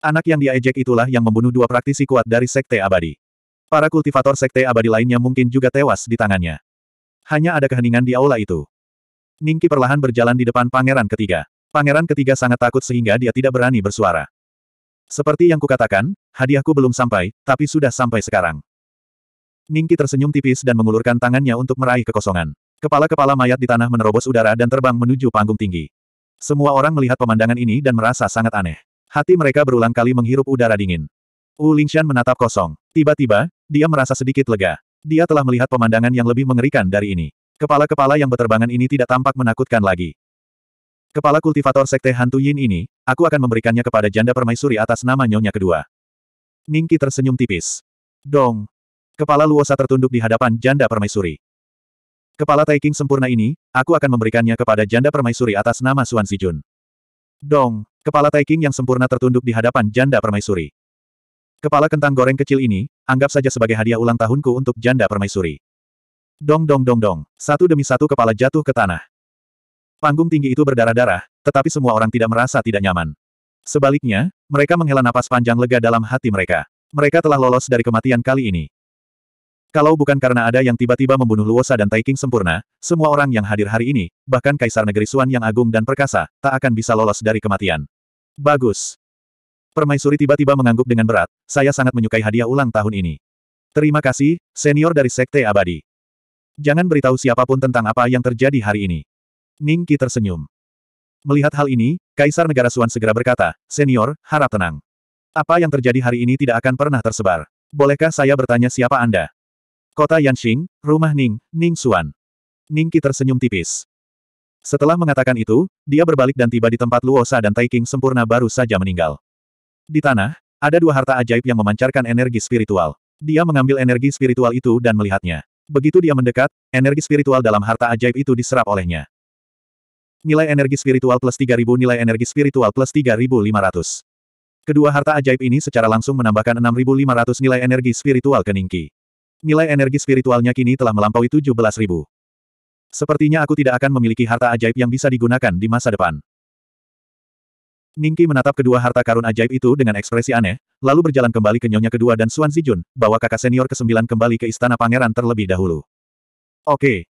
Anak yang dia ejek itulah yang membunuh dua praktisi kuat dari Sekte Abadi. Para kultivator Sekte Abadi lainnya mungkin juga tewas di tangannya. Hanya ada keheningan di aula itu. Ningki perlahan berjalan di depan pangeran ketiga. Pangeran ketiga sangat takut sehingga dia tidak berani bersuara. Seperti yang kukatakan, hadiahku belum sampai, tapi sudah sampai sekarang. Ningki tersenyum tipis dan mengulurkan tangannya untuk meraih kekosongan. Kepala-kepala mayat di tanah menerobos udara dan terbang menuju panggung tinggi. Semua orang melihat pemandangan ini dan merasa sangat aneh. Hati mereka berulang kali menghirup udara dingin. Wu Lingshan menatap kosong. Tiba-tiba, dia merasa sedikit lega. Dia telah melihat pemandangan yang lebih mengerikan dari ini. Kepala-kepala yang berterbangan ini tidak tampak menakutkan lagi. Kepala kultivator sekte hantu Yin ini, aku akan memberikannya kepada janda permaisuri atas nama nyonya kedua. Ningki tersenyum tipis. Dong. Kepala Luosa tertunduk di hadapan janda permaisuri. Kepala Taiking sempurna ini, aku akan memberikannya kepada janda permaisuri atas nama Suan Sijun. Dong. Kepala Taiking yang sempurna tertunduk di hadapan janda permaisuri. Kepala kentang goreng kecil ini, anggap saja sebagai hadiah ulang tahunku untuk janda permaisuri. Dong dong dong dong, satu demi satu kepala jatuh ke tanah. Panggung tinggi itu berdarah-darah, tetapi semua orang tidak merasa tidak nyaman. Sebaliknya, mereka menghela napas panjang lega dalam hati mereka. Mereka telah lolos dari kematian kali ini. Kalau bukan karena ada yang tiba-tiba membunuh Luosa dan Taiking sempurna, semua orang yang hadir hari ini, bahkan Kaisar Negeri Suan yang agung dan perkasa, tak akan bisa lolos dari kematian. Bagus. Permaisuri tiba-tiba mengangguk dengan berat, saya sangat menyukai hadiah ulang tahun ini. Terima kasih, senior dari Sekte Abadi. Jangan beritahu siapapun tentang apa yang terjadi hari ini. Ning Qi tersenyum. Melihat hal ini, Kaisar Negara Suan segera berkata, Senior, harap tenang. Apa yang terjadi hari ini tidak akan pernah tersebar. Bolehkah saya bertanya siapa Anda? Kota Yanxing, rumah Ning, Ning Suan. Ning Qi tersenyum tipis. Setelah mengatakan itu, dia berbalik dan tiba di tempat Luosa dan Taiking sempurna baru saja meninggal. Di tanah, ada dua harta ajaib yang memancarkan energi spiritual. Dia mengambil energi spiritual itu dan melihatnya. Begitu dia mendekat, energi spiritual dalam harta ajaib itu diserap olehnya nilai energi spiritual plus 3000 nilai energi spiritual plus 3500. Kedua harta ajaib ini secara langsung menambahkan 6500 nilai energi spiritual ke Ningki. Nilai energi spiritualnya kini telah melampaui 17.000. Sepertinya aku tidak akan memiliki harta ajaib yang bisa digunakan di masa depan. Ningki menatap kedua harta karun ajaib itu dengan ekspresi aneh, lalu berjalan kembali ke nyonya kedua dan Suan Zijun, bawa kakak senior ke-9 kembali ke istana pangeran terlebih dahulu. Oke,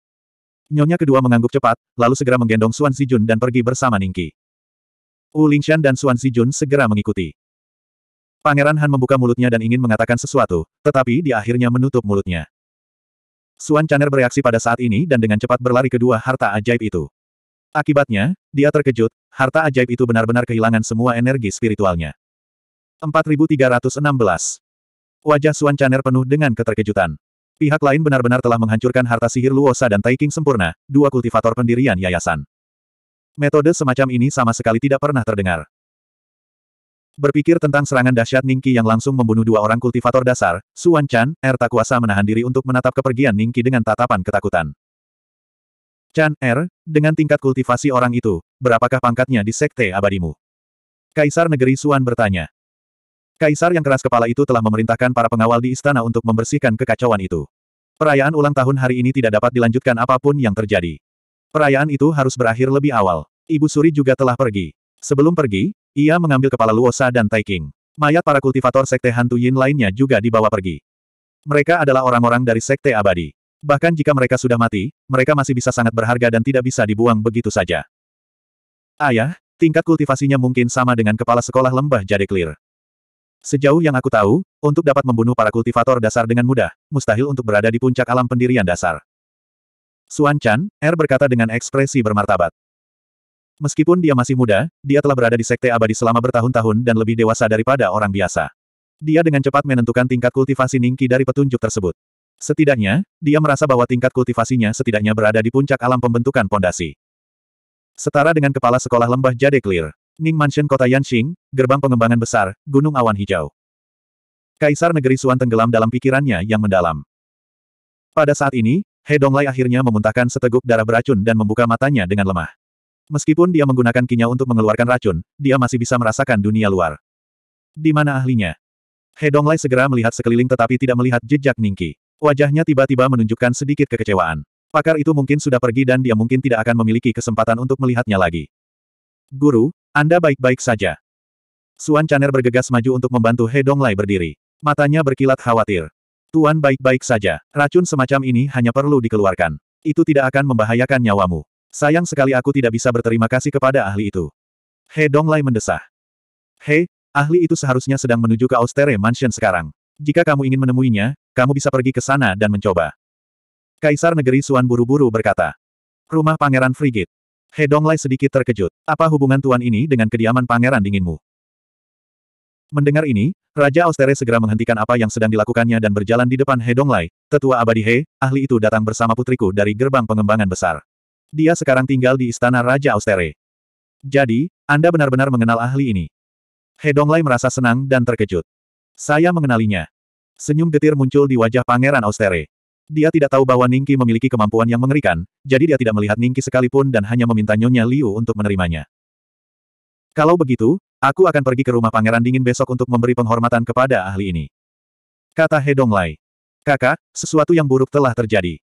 Nyonya kedua mengangguk cepat, lalu segera menggendong Xuan Zijun dan pergi bersama Ningki. Wu Lingshan dan Xuan Zijun segera mengikuti. Pangeran Han membuka mulutnya dan ingin mengatakan sesuatu, tetapi dia akhirnya menutup mulutnya. Suan Chaner bereaksi pada saat ini dan dengan cepat berlari kedua harta ajaib itu. Akibatnya, dia terkejut, harta ajaib itu benar-benar kehilangan semua energi spiritualnya. 4316 Wajah Suan Chaner penuh dengan keterkejutan. Pihak lain benar-benar telah menghancurkan harta sihir Luosa dan Taiking sempurna, dua kultivator pendirian yayasan. Metode semacam ini sama sekali tidak pernah terdengar. Berpikir tentang serangan dahsyat Ningki yang langsung membunuh dua orang kultivator dasar, Suan Chan, Er tak kuasa menahan diri untuk menatap kepergian Ningki dengan tatapan ketakutan. Chan Er, dengan tingkat kultivasi orang itu, berapakah pangkatnya di Sekte Abadimu? Kaisar Negeri Suan bertanya. Kaisar yang keras kepala itu telah memerintahkan para pengawal di istana untuk membersihkan kekacauan itu. Perayaan ulang tahun hari ini tidak dapat dilanjutkan apapun yang terjadi. Perayaan itu harus berakhir lebih awal. Ibu Suri juga telah pergi. Sebelum pergi, ia mengambil kepala Luosa dan Taiking. Mayat para kultivator Sekte Hantu Yin lainnya juga dibawa pergi. Mereka adalah orang-orang dari Sekte Abadi. Bahkan jika mereka sudah mati, mereka masih bisa sangat berharga dan tidak bisa dibuang begitu saja. Ayah, tingkat kultivasinya mungkin sama dengan kepala sekolah lembah Jade Clear. Sejauh yang aku tahu, untuk dapat membunuh para kultivator dasar dengan mudah, mustahil untuk berada di puncak alam pendirian dasar. Suan Chan, R er berkata dengan ekspresi bermartabat. Meskipun dia masih muda, dia telah berada di sekte abadi selama bertahun-tahun dan lebih dewasa daripada orang biasa. Dia dengan cepat menentukan tingkat kultivasi Ningki dari petunjuk tersebut. Setidaknya, dia merasa bahwa tingkat kultivasinya setidaknya berada di puncak alam pembentukan pondasi. Setara dengan kepala sekolah lembah Jade Clear. Ning Mansion Kota Yanxing, Gerbang Pengembangan Besar, Gunung Awan Hijau. Kaisar Negeri Suan tenggelam dalam pikirannya yang mendalam. Pada saat ini, He Donglai akhirnya memuntahkan seteguk darah beracun dan membuka matanya dengan lemah. Meskipun dia menggunakan kinya untuk mengeluarkan racun, dia masih bisa merasakan dunia luar. Di mana ahlinya? He Donglai segera melihat sekeliling tetapi tidak melihat jejak Ningki. Wajahnya tiba-tiba menunjukkan sedikit kekecewaan. Pakar itu mungkin sudah pergi dan dia mungkin tidak akan memiliki kesempatan untuk melihatnya lagi. Guru, anda baik-baik saja. Suan Chaner bergegas maju untuk membantu He Donglai berdiri. Matanya berkilat khawatir. Tuan baik-baik saja. Racun semacam ini hanya perlu dikeluarkan. Itu tidak akan membahayakan nyawamu. Sayang sekali aku tidak bisa berterima kasih kepada ahli itu. He Donglai mendesah. He, ahli itu seharusnya sedang menuju ke Austere Mansion sekarang. Jika kamu ingin menemuinya, kamu bisa pergi ke sana dan mencoba. Kaisar Negeri Suan buru-buru berkata. Rumah Pangeran Frigit. He Donglai sedikit terkejut. Apa hubungan tuan ini dengan kediaman pangeran dinginmu? Mendengar ini, Raja Austere segera menghentikan apa yang sedang dilakukannya dan berjalan di depan He Donglai, tetua abadi He, ahli itu datang bersama putriku dari gerbang pengembangan besar. Dia sekarang tinggal di istana Raja Austere. Jadi, Anda benar-benar mengenal ahli ini. He Donglai merasa senang dan terkejut. Saya mengenalinya. Senyum getir muncul di wajah Pangeran Austere. Dia tidak tahu bahwa Ningki memiliki kemampuan yang mengerikan, jadi dia tidak melihat Ningki sekalipun dan hanya meminta Nyonya Liu untuk menerimanya. Kalau begitu, aku akan pergi ke rumah Pangeran Dingin besok untuk memberi penghormatan kepada ahli ini. Kata Hedong Lai. Kakak, sesuatu yang buruk telah terjadi.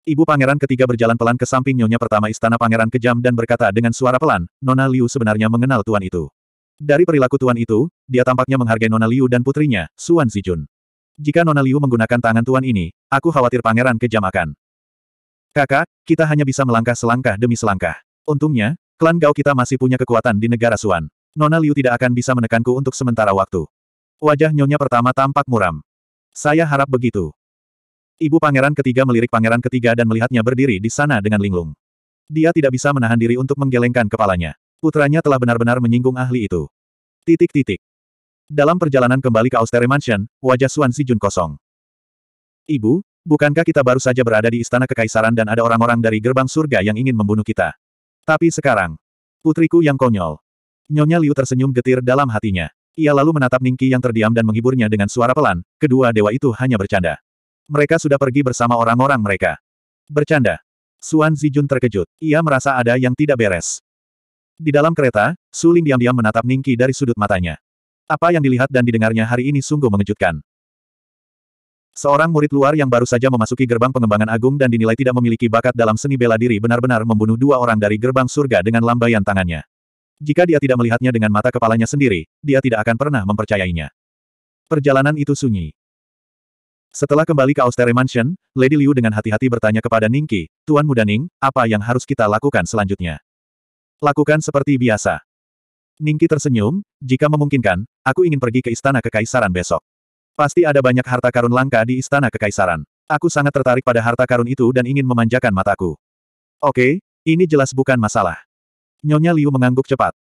Ibu pangeran ketiga berjalan pelan ke samping nyonya pertama istana pangeran kejam dan berkata dengan suara pelan, Nona Liu sebenarnya mengenal tuan itu. Dari perilaku tuan itu, dia tampaknya menghargai Nona Liu dan putrinya, Suan Zijun. Jika Nona Liu menggunakan tangan tuan ini, aku khawatir pangeran kejam akan. Kakak, kita hanya bisa melangkah selangkah demi selangkah. Untungnya, klan Gao kita masih punya kekuatan di negara Suan. Nona Liu tidak akan bisa menekanku untuk sementara waktu. Wajah nyonya pertama tampak muram. Saya harap begitu. Ibu pangeran ketiga melirik pangeran ketiga dan melihatnya berdiri di sana dengan linglung. Dia tidak bisa menahan diri untuk menggelengkan kepalanya. Putranya telah benar-benar menyinggung ahli itu. Titik-titik. Dalam perjalanan kembali ke Austere Mansion, wajah Xuan Jun kosong. Ibu, bukankah kita baru saja berada di Istana Kekaisaran dan ada orang-orang dari gerbang surga yang ingin membunuh kita? Tapi sekarang, putriku yang konyol. Nyonya Liu tersenyum getir dalam hatinya. Ia lalu menatap Ningki yang terdiam dan menghiburnya dengan suara pelan, kedua dewa itu hanya bercanda. Mereka sudah pergi bersama orang-orang mereka. Bercanda. Suan Zijun terkejut. Ia merasa ada yang tidak beres. Di dalam kereta, Suling diam-diam menatap Ningki dari sudut matanya. Apa yang dilihat dan didengarnya hari ini sungguh mengejutkan. Seorang murid luar yang baru saja memasuki gerbang pengembangan agung dan dinilai tidak memiliki bakat dalam seni bela diri benar-benar membunuh dua orang dari gerbang surga dengan lambaian tangannya. Jika dia tidak melihatnya dengan mata kepalanya sendiri, dia tidak akan pernah mempercayainya. Perjalanan itu sunyi. Setelah kembali ke Austere Mansion, Lady Liu dengan hati-hati bertanya kepada Ningki, Tuan Muda Ning, apa yang harus kita lakukan selanjutnya? Lakukan seperti biasa. Ningki tersenyum, jika memungkinkan, aku ingin pergi ke istana kekaisaran besok. Pasti ada banyak harta karun langka di istana kekaisaran. Aku sangat tertarik pada harta karun itu dan ingin memanjakan mataku. Oke, ini jelas bukan masalah. Nyonya Liu mengangguk cepat.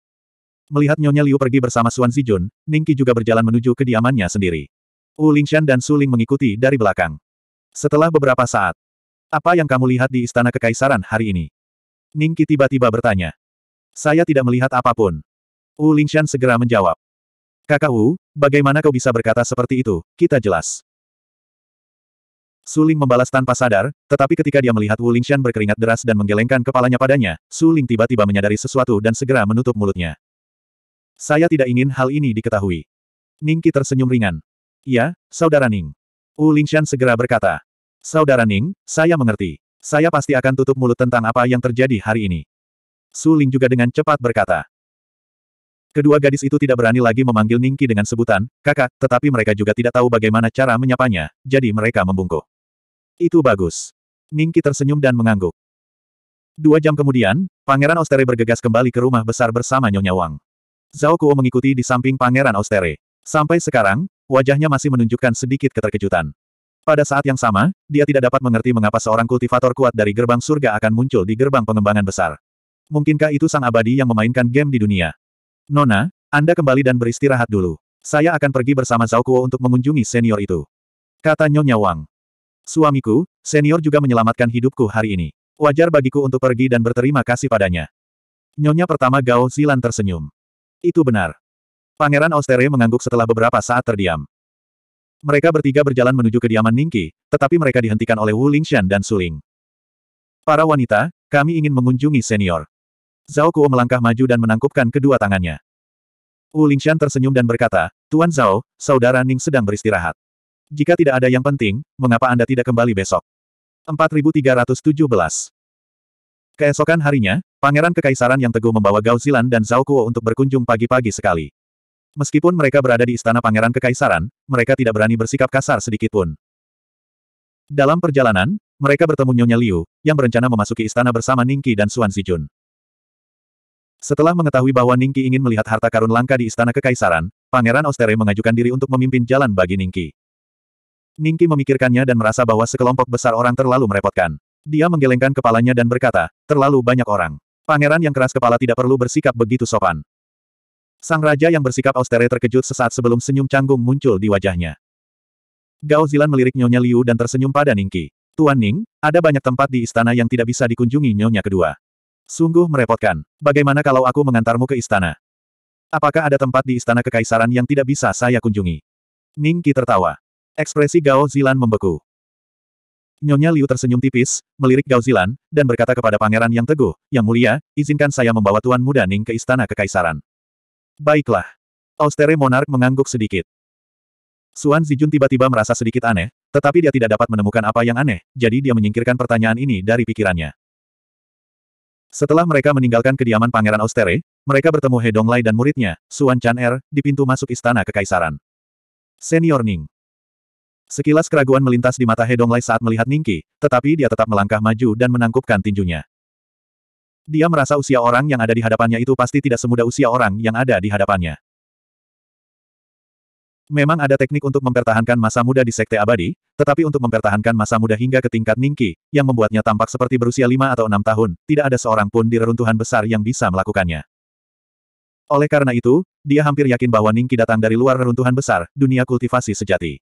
Melihat Nyonya Liu pergi bersama Xuan Zijun, Ningki juga berjalan menuju kediamannya sendiri. Wu Lingshan dan Su Ling mengikuti dari belakang. Setelah beberapa saat, apa yang kamu lihat di istana kekaisaran hari ini? Ningki tiba-tiba bertanya. Saya tidak melihat apapun. Wu Lingshan segera menjawab. Kakak Wu, bagaimana kau bisa berkata seperti itu, kita jelas. Su Ling membalas tanpa sadar, tetapi ketika dia melihat Wu Lingshan berkeringat deras dan menggelengkan kepalanya padanya, Su Ling tiba-tiba menyadari sesuatu dan segera menutup mulutnya. Saya tidak ingin hal ini diketahui. Ningki tersenyum ringan. Ya, Saudara Ning. Wu Lingshan segera berkata. Saudara Ning, saya mengerti. Saya pasti akan tutup mulut tentang apa yang terjadi hari ini. Su Ling juga dengan cepat berkata. Kedua gadis itu tidak berani lagi memanggil Ningki dengan sebutan, kakak, tetapi mereka juga tidak tahu bagaimana cara menyapanya, jadi mereka membungkuk. Itu bagus. Ningki tersenyum dan mengangguk. Dua jam kemudian, Pangeran Osteri bergegas kembali ke rumah besar bersama Nyonya Wang. Zhao Kuo mengikuti di samping Pangeran Osteri. Sampai sekarang, wajahnya masih menunjukkan sedikit keterkejutan. Pada saat yang sama, dia tidak dapat mengerti mengapa seorang kultivator kuat dari gerbang surga akan muncul di gerbang pengembangan besar. Mungkinkah itu sang abadi yang memainkan game di dunia? Nona, Anda kembali dan beristirahat dulu. Saya akan pergi bersama Zhao Kuo untuk mengunjungi senior itu. Kata Nyonya Wang. Suamiku, senior juga menyelamatkan hidupku hari ini. Wajar bagiku untuk pergi dan berterima kasih padanya. Nyonya pertama Gao Zilan tersenyum. Itu benar. Pangeran Austere mengangguk setelah beberapa saat terdiam. Mereka bertiga berjalan menuju kediaman Ningki, tetapi mereka dihentikan oleh Wu Lingshan dan Suling. Para wanita, kami ingin mengunjungi senior. Zhao Kuo melangkah maju dan menangkupkan kedua tangannya. Wu Lingshan tersenyum dan berkata, Tuan Zhao, Saudara Ning sedang beristirahat. Jika tidak ada yang penting, mengapa Anda tidak kembali besok? 4317 Keesokan harinya, Pangeran Kekaisaran yang teguh membawa Gao Zilan dan Zhao Kuo untuk berkunjung pagi-pagi sekali. Meskipun mereka berada di Istana Pangeran Kekaisaran, mereka tidak berani bersikap kasar sedikitpun. Dalam perjalanan, mereka bertemu Nyonya Liu, yang berencana memasuki istana bersama Ningqi dan Xuan Zijun. Setelah mengetahui bahwa Ningki ingin melihat harta karun langka di Istana Kekaisaran, Pangeran Austere mengajukan diri untuk memimpin jalan bagi Ningki. Ningki memikirkannya dan merasa bahwa sekelompok besar orang terlalu merepotkan. Dia menggelengkan kepalanya dan berkata, terlalu banyak orang. Pangeran yang keras kepala tidak perlu bersikap begitu sopan. Sang Raja yang bersikap austere terkejut sesaat sebelum senyum canggung muncul di wajahnya. Gao Zilan melirik Nyonya Liu dan tersenyum pada Ningki. Tuan Ning, ada banyak tempat di istana yang tidak bisa dikunjungi Nyonya kedua. Sungguh merepotkan. Bagaimana kalau aku mengantarmu ke istana? Apakah ada tempat di istana kekaisaran yang tidak bisa saya kunjungi? Ning Qi tertawa. Ekspresi Gao Zilan membeku. Nyonya Liu tersenyum tipis, melirik Gao Zilan, dan berkata kepada pangeran yang teguh, Yang mulia, izinkan saya membawa Tuan Muda Ning ke istana kekaisaran. Baiklah. Austere Monark mengangguk sedikit. Suan Zijun tiba-tiba merasa sedikit aneh, tetapi dia tidak dapat menemukan apa yang aneh, jadi dia menyingkirkan pertanyaan ini dari pikirannya. Setelah mereka meninggalkan kediaman Pangeran Austere, mereka bertemu He Donglai dan muridnya, Suan Chan Er, di pintu masuk istana kekaisaran. Senior Ning. Sekilas keraguan melintas di mata He Donglai saat melihat Ningki, tetapi dia tetap melangkah maju dan menangkupkan tinjunya. Dia merasa usia orang yang ada di hadapannya itu pasti tidak semudah usia orang yang ada di hadapannya. Memang ada teknik untuk mempertahankan masa muda di Sekte Abadi, tetapi untuk mempertahankan masa muda hingga ke tingkat Ningki, yang membuatnya tampak seperti berusia lima atau enam tahun, tidak ada seorang pun di reruntuhan besar yang bisa melakukannya. Oleh karena itu, dia hampir yakin bahwa Ningki datang dari luar reruntuhan besar, dunia kultivasi sejati.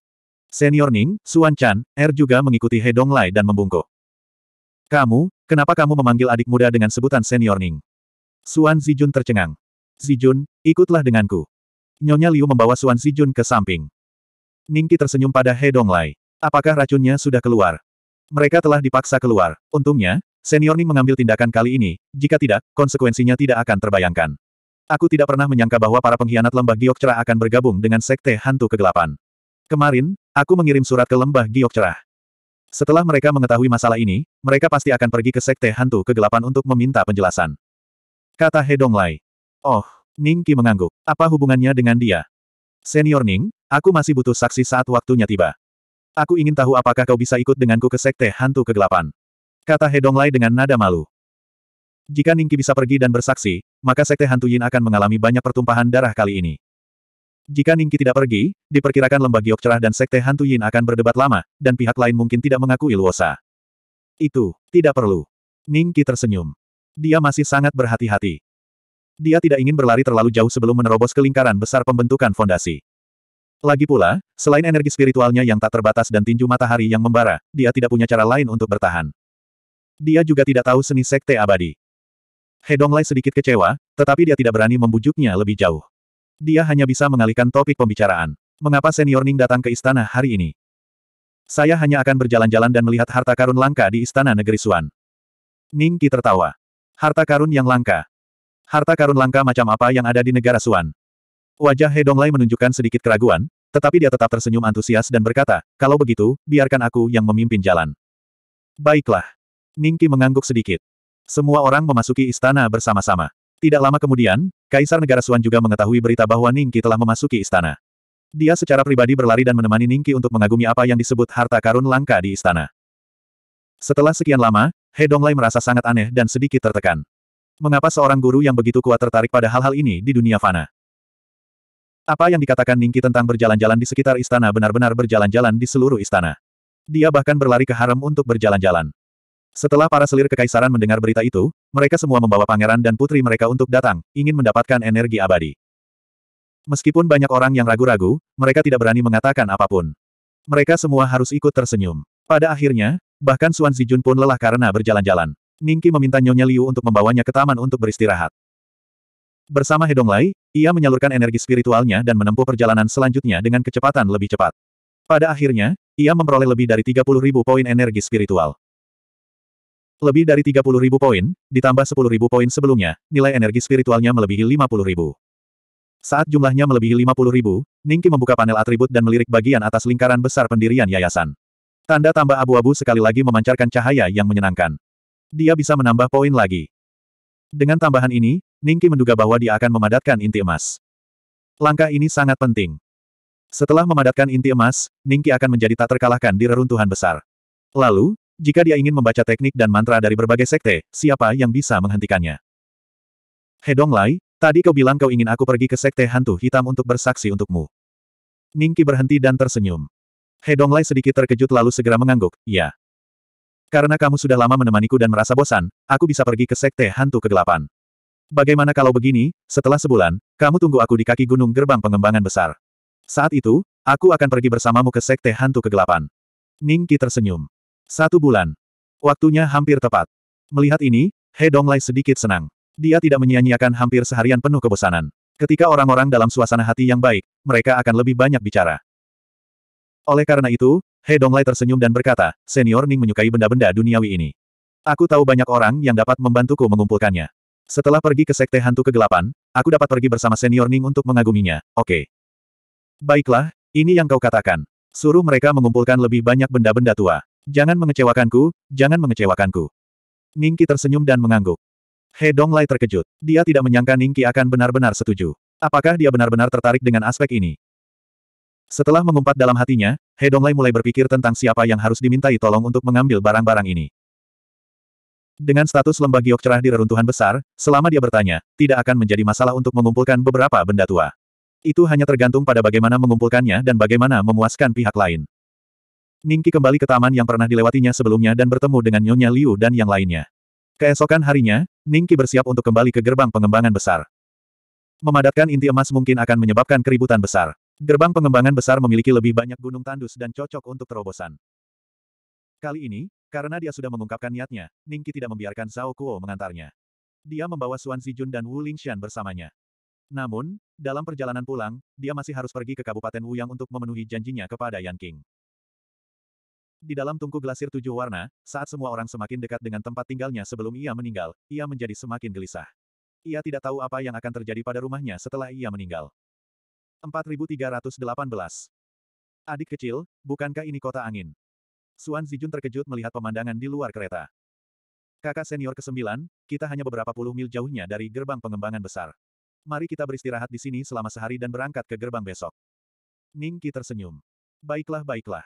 Senior Ning, Suan Chan, Er juga mengikuti He Donglai dan membungkuk. Kamu, kenapa kamu memanggil adik muda dengan sebutan Senior Ning? Suan Zijun tercengang. Zijun, ikutlah denganku. Nyonya Liu membawa Suan Si Jun ke samping. Ningki tersenyum pada He Dong Donglai. Apakah racunnya sudah keluar? Mereka telah dipaksa keluar. Untungnya, senior Ning mengambil tindakan kali ini, jika tidak, konsekuensinya tidak akan terbayangkan. Aku tidak pernah menyangka bahwa para pengkhianat lembah Giok Cerah akan bergabung dengan Sekte Hantu Kegelapan. Kemarin, aku mengirim surat ke lembah Giok Cerah. Setelah mereka mengetahui masalah ini, mereka pasti akan pergi ke Sekte Hantu Kegelapan untuk meminta penjelasan. Kata He Dong Lai. Oh, Ning Qi mengangguk. Apa hubungannya dengan dia? Senior Ning, aku masih butuh saksi saat waktunya tiba. Aku ingin tahu apakah kau bisa ikut denganku ke sekte hantu kegelapan. Kata Hedong Lai dengan nada malu. Jika Ning Qi bisa pergi dan bersaksi, maka sekte hantu Yin akan mengalami banyak pertumpahan darah kali ini. Jika Ning Qi tidak pergi, diperkirakan lembah giok cerah dan sekte hantu Yin akan berdebat lama, dan pihak lain mungkin tidak mengakui Luosa. Itu, tidak perlu. Ning Qi tersenyum. Dia masih sangat berhati-hati. Dia tidak ingin berlari terlalu jauh sebelum menerobos ke besar pembentukan fondasi. Lagi pula, selain energi spiritualnya yang tak terbatas dan tinju matahari yang membara, dia tidak punya cara lain untuk bertahan. Dia juga tidak tahu seni sekte abadi. Hedonglai sedikit kecewa, tetapi dia tidak berani membujuknya lebih jauh. Dia hanya bisa mengalihkan topik pembicaraan. Mengapa Senior Ning datang ke istana hari ini? Saya hanya akan berjalan-jalan dan melihat harta karun langka di istana negeri Suan. Ning Qi tertawa. Harta karun yang langka. Harta karun langka macam apa yang ada di negara Suan? Wajah He Donglai menunjukkan sedikit keraguan, tetapi dia tetap tersenyum antusias dan berkata, kalau begitu, biarkan aku yang memimpin jalan. Baiklah. Ningki mengangguk sedikit. Semua orang memasuki istana bersama-sama. Tidak lama kemudian, Kaisar Negara Suan juga mengetahui berita bahwa Ningki telah memasuki istana. Dia secara pribadi berlari dan menemani Ningki untuk mengagumi apa yang disebut harta karun langka di istana. Setelah sekian lama, He Donglai merasa sangat aneh dan sedikit tertekan. Mengapa seorang guru yang begitu kuat tertarik pada hal-hal ini di dunia fana? Apa yang dikatakan Ningki tentang berjalan-jalan di sekitar istana benar-benar berjalan-jalan di seluruh istana. Dia bahkan berlari ke harem untuk berjalan-jalan. Setelah para selir kekaisaran mendengar berita itu, mereka semua membawa pangeran dan putri mereka untuk datang, ingin mendapatkan energi abadi. Meskipun banyak orang yang ragu-ragu, mereka tidak berani mengatakan apapun. Mereka semua harus ikut tersenyum. Pada akhirnya, bahkan Suan Zijun pun lelah karena berjalan-jalan. Ningki meminta Nyonya Liu untuk membawanya ke taman untuk beristirahat. Bersama Hedong Lai, ia menyalurkan energi spiritualnya dan menempuh perjalanan selanjutnya dengan kecepatan lebih cepat. Pada akhirnya, ia memperoleh lebih dari ribu poin energi spiritual. Lebih dari ribu poin, ditambah ribu poin sebelumnya, nilai energi spiritualnya melebihi ribu. Saat jumlahnya melebihi ribu, Ningki membuka panel atribut dan melirik bagian atas lingkaran besar pendirian yayasan. Tanda tambah abu-abu sekali lagi memancarkan cahaya yang menyenangkan. Dia bisa menambah poin lagi. Dengan tambahan ini, Ningki menduga bahwa dia akan memadatkan inti emas. Langkah ini sangat penting. Setelah memadatkan inti emas, Ningki akan menjadi tak terkalahkan di reruntuhan besar. Lalu, jika dia ingin membaca teknik dan mantra dari berbagai sekte, siapa yang bisa menghentikannya? Lai, tadi kau bilang kau ingin aku pergi ke sekte hantu hitam untuk bersaksi untukmu. Ningki berhenti dan tersenyum. Lai sedikit terkejut lalu segera mengangguk, ya. Karena kamu sudah lama menemaniku dan merasa bosan, aku bisa pergi ke Sekte Hantu Kegelapan. Bagaimana kalau begini, setelah sebulan, kamu tunggu aku di kaki gunung gerbang pengembangan besar. Saat itu, aku akan pergi bersamamu ke Sekte Hantu Kegelapan. Ningki tersenyum. Satu bulan. Waktunya hampir tepat. Melihat ini, He Donglai sedikit senang. Dia tidak menyia-nyiakan hampir seharian penuh kebosanan. Ketika orang-orang dalam suasana hati yang baik, mereka akan lebih banyak bicara. Oleh karena itu, He Donglai tersenyum dan berkata, Senior Ning menyukai benda-benda duniawi ini. Aku tahu banyak orang yang dapat membantuku mengumpulkannya. Setelah pergi ke Sekte Hantu Kegelapan, aku dapat pergi bersama Senior Ning untuk mengaguminya, oke. Okay. Baiklah, ini yang kau katakan. Suruh mereka mengumpulkan lebih banyak benda-benda tua. Jangan mengecewakanku, jangan mengecewakanku. Ningki tersenyum dan mengangguk. He Donglai terkejut. Dia tidak menyangka Ningki akan benar-benar setuju. Apakah dia benar-benar tertarik dengan aspek ini? Setelah mengumpat dalam hatinya, He Donglai mulai berpikir tentang siapa yang harus dimintai tolong untuk mengambil barang-barang ini. Dengan status lembah giok cerah di reruntuhan besar, selama dia bertanya, tidak akan menjadi masalah untuk mengumpulkan beberapa benda tua. Itu hanya tergantung pada bagaimana mengumpulkannya dan bagaimana memuaskan pihak lain. Ningki kembali ke taman yang pernah dilewatinya sebelumnya dan bertemu dengan Nyonya Liu dan yang lainnya. Keesokan harinya, Ningki bersiap untuk kembali ke gerbang pengembangan besar. Memadatkan inti emas mungkin akan menyebabkan keributan besar. Gerbang pengembangan besar memiliki lebih banyak gunung tandus dan cocok untuk terobosan. Kali ini, karena dia sudah mengungkapkan niatnya, Ningki tidak membiarkan Zhao Kuo mengantarnya. Dia membawa Xuan Zijun dan Wu Lingxian bersamanya. Namun, dalam perjalanan pulang, dia masih harus pergi ke Kabupaten Wuyang untuk memenuhi janjinya kepada Yan King. Di dalam tungku glasir tujuh warna, saat semua orang semakin dekat dengan tempat tinggalnya sebelum ia meninggal, ia menjadi semakin gelisah. Ia tidak tahu apa yang akan terjadi pada rumahnya setelah ia meninggal. 4318. Adik kecil, bukankah ini kota angin? Suan Zijun terkejut melihat pemandangan di luar kereta. Kakak senior ke-9, kita hanya beberapa puluh mil jauhnya dari gerbang pengembangan besar. Mari kita beristirahat di sini selama sehari dan berangkat ke gerbang besok. Ning Qi tersenyum. Baiklah baiklah.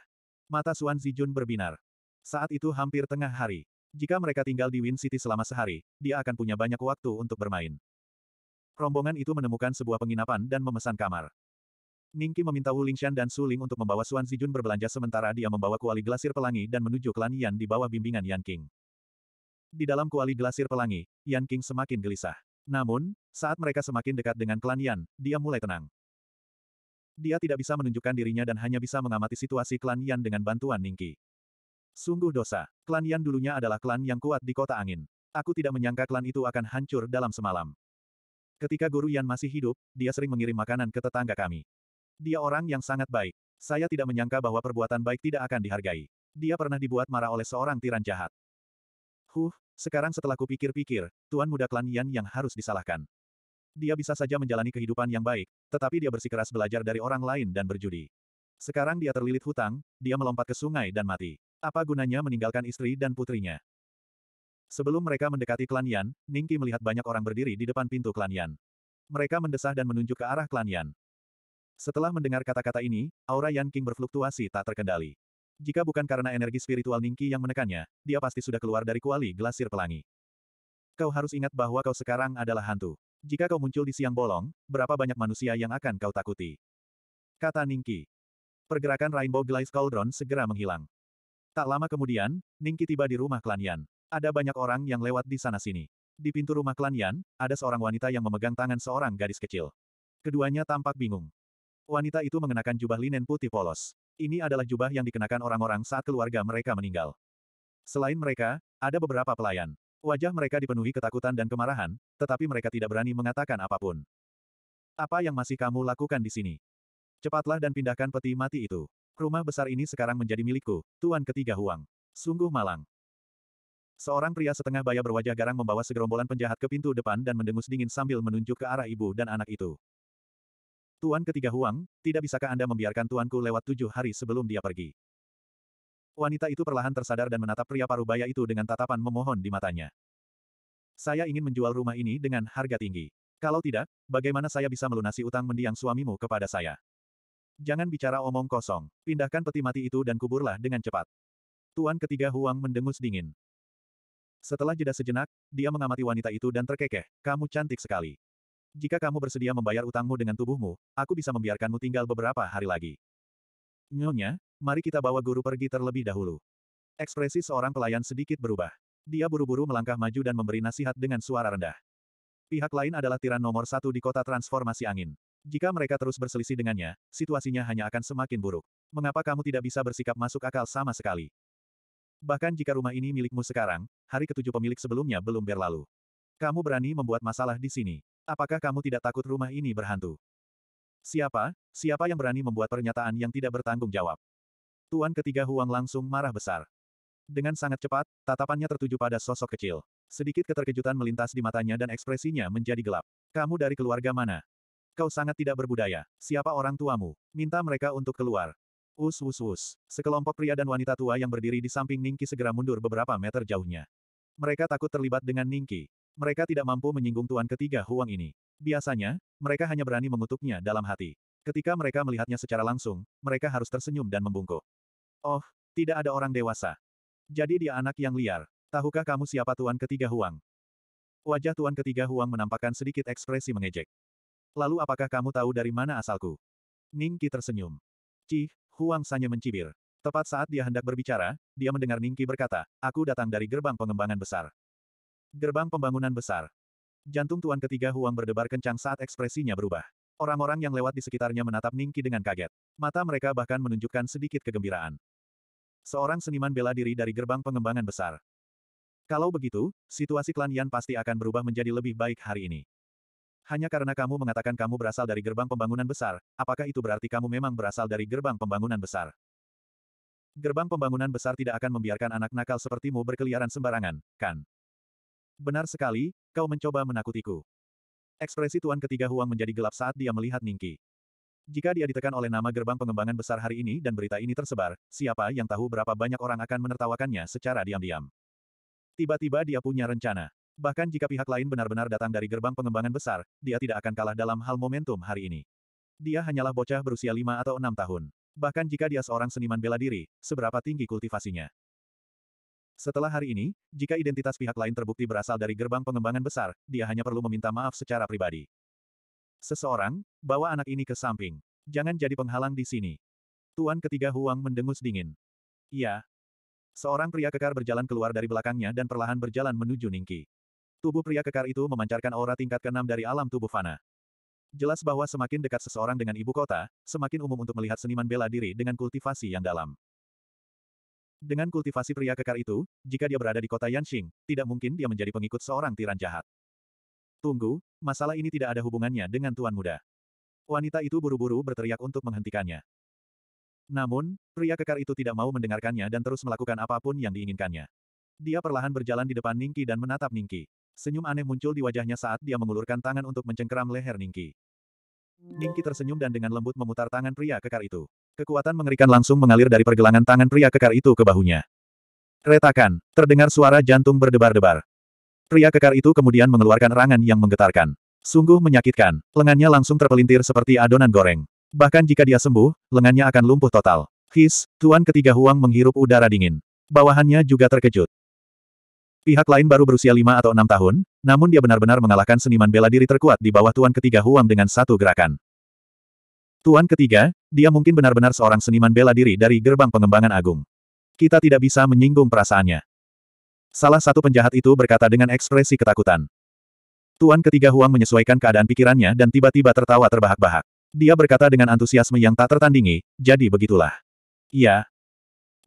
Mata Suan Zijun berbinar. Saat itu hampir tengah hari. Jika mereka tinggal di Wind City selama sehari, dia akan punya banyak waktu untuk bermain. Rombongan itu menemukan sebuah penginapan dan memesan kamar. Ningki meminta Wu Lingshan dan Su Ling untuk membawa Xuan Zijun berbelanja sementara dia membawa kuali glasir pelangi dan menuju klan Yan di bawah bimbingan Yan King. Di dalam kuali glasir pelangi, Yan King semakin gelisah. Namun, saat mereka semakin dekat dengan klan Yan, dia mulai tenang. Dia tidak bisa menunjukkan dirinya dan hanya bisa mengamati situasi klan Yan dengan bantuan Ningki. Sungguh dosa. Klan Yan dulunya adalah klan yang kuat di kota angin. Aku tidak menyangka klan itu akan hancur dalam semalam. Ketika Guru Yan masih hidup, dia sering mengirim makanan ke tetangga kami. Dia orang yang sangat baik. Saya tidak menyangka bahwa perbuatan baik tidak akan dihargai. Dia pernah dibuat marah oleh seorang tiran jahat. Huh, sekarang setelah kupikir-pikir, Tuan Muda Klan Yan yang harus disalahkan. Dia bisa saja menjalani kehidupan yang baik, tetapi dia bersikeras belajar dari orang lain dan berjudi. Sekarang dia terlilit hutang, dia melompat ke sungai dan mati. Apa gunanya meninggalkan istri dan putrinya? Sebelum mereka mendekati klan Yan, Ningki melihat banyak orang berdiri di depan pintu klan Yan. Mereka mendesah dan menunjuk ke arah klan Yan. Setelah mendengar kata-kata ini, aura Yan King berfluktuasi tak terkendali. Jika bukan karena energi spiritual Ningki yang menekannya, dia pasti sudah keluar dari kuali glasir pelangi. Kau harus ingat bahwa kau sekarang adalah hantu. Jika kau muncul di siang bolong, berapa banyak manusia yang akan kau takuti? Kata Ningki. Pergerakan Rainbow Glaze Cauldron segera menghilang. Tak lama kemudian, Ningki tiba di rumah klan Yan. Ada banyak orang yang lewat di sana-sini. Di pintu rumah klan Yan, ada seorang wanita yang memegang tangan seorang gadis kecil. Keduanya tampak bingung. Wanita itu mengenakan jubah linen putih polos. Ini adalah jubah yang dikenakan orang-orang saat keluarga mereka meninggal. Selain mereka, ada beberapa pelayan. Wajah mereka dipenuhi ketakutan dan kemarahan, tetapi mereka tidak berani mengatakan apapun. Apa yang masih kamu lakukan di sini? Cepatlah dan pindahkan peti mati itu. Rumah besar ini sekarang menjadi milikku, Tuan Ketiga Huang. Sungguh malang. Seorang pria setengah baya berwajah garang membawa segerombolan penjahat ke pintu depan dan mendengus dingin sambil menunjuk ke arah ibu dan anak itu. Tuan Ketiga Huang, tidak bisakah Anda membiarkan tuanku lewat tujuh hari sebelum dia pergi? Wanita itu perlahan tersadar dan menatap pria paruh baya itu dengan tatapan memohon di matanya. Saya ingin menjual rumah ini dengan harga tinggi. Kalau tidak, bagaimana saya bisa melunasi utang mendiang suamimu kepada saya? Jangan bicara omong kosong. Pindahkan peti mati itu dan kuburlah dengan cepat. Tuan ketiga Huang mendengus dingin. Setelah jeda sejenak, dia mengamati wanita itu dan terkekeh, kamu cantik sekali. Jika kamu bersedia membayar utangmu dengan tubuhmu, aku bisa membiarkanmu tinggal beberapa hari lagi. Nyonya, mari kita bawa guru pergi terlebih dahulu. Ekspresi seorang pelayan sedikit berubah. Dia buru-buru melangkah maju dan memberi nasihat dengan suara rendah. Pihak lain adalah tiran nomor satu di kota transformasi angin. Jika mereka terus berselisih dengannya, situasinya hanya akan semakin buruk. Mengapa kamu tidak bisa bersikap masuk akal sama sekali? Bahkan jika rumah ini milikmu sekarang, hari ketujuh pemilik sebelumnya belum berlalu. Kamu berani membuat masalah di sini. Apakah kamu tidak takut rumah ini berhantu? Siapa, siapa yang berani membuat pernyataan yang tidak bertanggung jawab? Tuan ketiga Huang langsung marah besar. Dengan sangat cepat, tatapannya tertuju pada sosok kecil. Sedikit keterkejutan melintas di matanya dan ekspresinya menjadi gelap. Kamu dari keluarga mana? Kau sangat tidak berbudaya. Siapa orang tuamu? Minta mereka untuk keluar. Us us us. Sekelompok pria dan wanita tua yang berdiri di samping Ningki segera mundur beberapa meter jauhnya. Mereka takut terlibat dengan Ningki. Mereka tidak mampu menyinggung tuan ketiga Huang ini. Biasanya, mereka hanya berani mengutuknya dalam hati. Ketika mereka melihatnya secara langsung, mereka harus tersenyum dan membungkuk. Oh, tidak ada orang dewasa. Jadi dia anak yang liar. Tahukah kamu siapa tuan ketiga Huang? Wajah tuan ketiga Huang menampakkan sedikit ekspresi mengejek. Lalu apakah kamu tahu dari mana asalku? Ning Qi tersenyum. Cih, Huang Sanya mencibir. Tepat saat dia hendak berbicara, dia mendengar Ning Qi berkata, aku datang dari gerbang pengembangan besar. Gerbang pembangunan besar. Jantung tuan ketiga Huang berdebar kencang saat ekspresinya berubah. Orang-orang yang lewat di sekitarnya menatap Ning Qi dengan kaget. Mata mereka bahkan menunjukkan sedikit kegembiraan. Seorang seniman bela diri dari gerbang pengembangan besar. Kalau begitu, situasi klan Yan pasti akan berubah menjadi lebih baik hari ini. Hanya karena kamu mengatakan kamu berasal dari gerbang pembangunan besar, apakah itu berarti kamu memang berasal dari gerbang pembangunan besar? Gerbang pembangunan besar tidak akan membiarkan anak nakal sepertimu berkeliaran sembarangan, kan? Benar sekali, kau mencoba menakutiku. Ekspresi tuan ketiga Huang menjadi gelap saat dia melihat Ningki. Jika dia ditekan oleh nama gerbang pengembangan besar hari ini dan berita ini tersebar, siapa yang tahu berapa banyak orang akan menertawakannya secara diam-diam. Tiba-tiba dia punya rencana. Bahkan jika pihak lain benar-benar datang dari gerbang pengembangan besar, dia tidak akan kalah dalam hal momentum hari ini. Dia hanyalah bocah berusia lima atau enam tahun. Bahkan jika dia seorang seniman bela diri, seberapa tinggi kultivasinya. Setelah hari ini, jika identitas pihak lain terbukti berasal dari gerbang pengembangan besar, dia hanya perlu meminta maaf secara pribadi. Seseorang, bawa anak ini ke samping. Jangan jadi penghalang di sini. Tuan ketiga Huang mendengus dingin. Iya. Seorang pria kekar berjalan keluar dari belakangnya dan perlahan berjalan menuju Ningki. Tubuh pria kekar itu memancarkan aura tingkat keenam dari alam tubuh fana. Jelas bahwa semakin dekat seseorang dengan ibu kota, semakin umum untuk melihat seniman bela diri dengan kultivasi yang dalam. Dengan kultivasi pria kekar itu, jika dia berada di kota Yanxing, tidak mungkin dia menjadi pengikut seorang tiran jahat. Tunggu, masalah ini tidak ada hubungannya dengan tuan muda. Wanita itu buru-buru berteriak untuk menghentikannya. Namun, pria kekar itu tidak mau mendengarkannya dan terus melakukan apapun yang diinginkannya. Dia perlahan berjalan di depan Ningki dan menatap Ningki. Senyum aneh muncul di wajahnya saat dia mengulurkan tangan untuk mencengkeram leher Ningki. Ningki tersenyum dan dengan lembut memutar tangan pria kekar itu. Kekuatan mengerikan langsung mengalir dari pergelangan tangan pria kekar itu ke bahunya. Retakan, terdengar suara jantung berdebar-debar. Pria kekar itu kemudian mengeluarkan rangan yang menggetarkan. Sungguh menyakitkan, lengannya langsung terpelintir seperti adonan goreng. Bahkan jika dia sembuh, lengannya akan lumpuh total. His, Tuan ketiga Huang menghirup udara dingin. Bawahannya juga terkejut. Pihak lain baru berusia lima atau enam tahun, namun dia benar-benar mengalahkan seniman bela diri terkuat di bawah Tuan Ketiga Huang dengan satu gerakan. Tuan Ketiga, dia mungkin benar-benar seorang seniman bela diri dari gerbang pengembangan agung. Kita tidak bisa menyinggung perasaannya. Salah satu penjahat itu berkata dengan ekspresi ketakutan. Tuan Ketiga Huang menyesuaikan keadaan pikirannya dan tiba-tiba tertawa terbahak-bahak. Dia berkata dengan antusiasme yang tak tertandingi, jadi begitulah. Iya.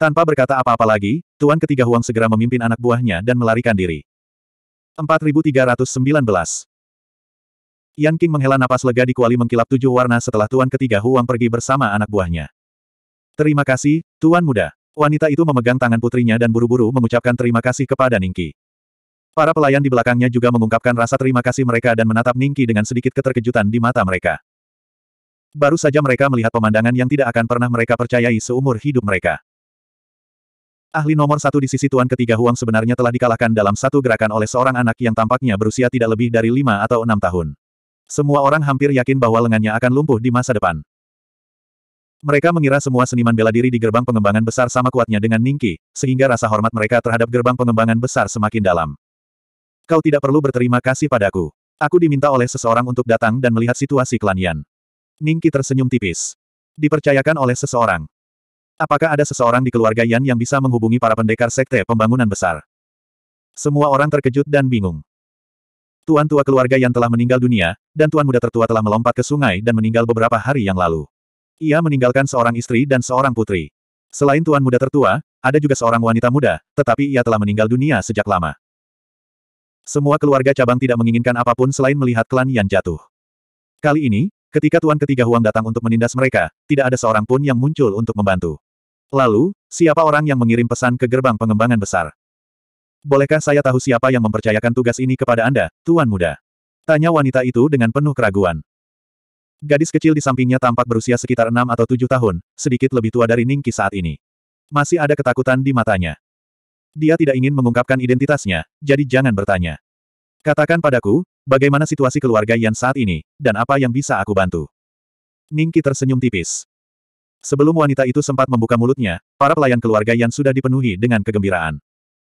Tanpa berkata apa-apa lagi, Tuan ketiga Huang segera memimpin anak buahnya dan melarikan diri. 4319 Yan King menghela napas lega di kuali mengkilap tujuh warna setelah Tuan ketiga Huang pergi bersama anak buahnya. Terima kasih, Tuan Muda. Wanita itu memegang tangan putrinya dan buru-buru mengucapkan terima kasih kepada Ningki. Para pelayan di belakangnya juga mengungkapkan rasa terima kasih mereka dan menatap Ningki dengan sedikit keterkejutan di mata mereka. Baru saja mereka melihat pemandangan yang tidak akan pernah mereka percayai seumur hidup mereka. Ahli nomor satu di sisi Tuan ketiga Huang sebenarnya telah dikalahkan dalam satu gerakan oleh seorang anak yang tampaknya berusia tidak lebih dari lima atau enam tahun. Semua orang hampir yakin bahwa lengannya akan lumpuh di masa depan. Mereka mengira semua seniman bela diri di gerbang pengembangan besar sama kuatnya dengan Ningki, sehingga rasa hormat mereka terhadap gerbang pengembangan besar semakin dalam. Kau tidak perlu berterima kasih padaku. Aku diminta oleh seseorang untuk datang dan melihat situasi klan Yan. Ningki tersenyum tipis. Dipercayakan oleh seseorang. Apakah ada seseorang di keluarga Yan yang bisa menghubungi para pendekar sekte pembangunan besar? Semua orang terkejut dan bingung. Tuan tua keluarga Yan telah meninggal dunia, dan tuan muda tertua telah melompat ke sungai dan meninggal beberapa hari yang lalu. Ia meninggalkan seorang istri dan seorang putri. Selain tuan muda tertua, ada juga seorang wanita muda, tetapi ia telah meninggal dunia sejak lama. Semua keluarga cabang tidak menginginkan apapun selain melihat klan Yan jatuh. Kali ini, ketika tuan ketiga Huang datang untuk menindas mereka, tidak ada seorang pun yang muncul untuk membantu. Lalu, siapa orang yang mengirim pesan ke gerbang pengembangan besar? Bolehkah saya tahu siapa yang mempercayakan tugas ini kepada Anda, Tuan Muda? Tanya wanita itu dengan penuh keraguan. Gadis kecil di sampingnya tampak berusia sekitar enam atau tujuh tahun, sedikit lebih tua dari Ningki saat ini. Masih ada ketakutan di matanya. Dia tidak ingin mengungkapkan identitasnya, jadi jangan bertanya. Katakan padaku, bagaimana situasi keluarga Yan saat ini, dan apa yang bisa aku bantu? Ningki tersenyum tipis. Sebelum wanita itu sempat membuka mulutnya, para pelayan keluarga Yan sudah dipenuhi dengan kegembiraan.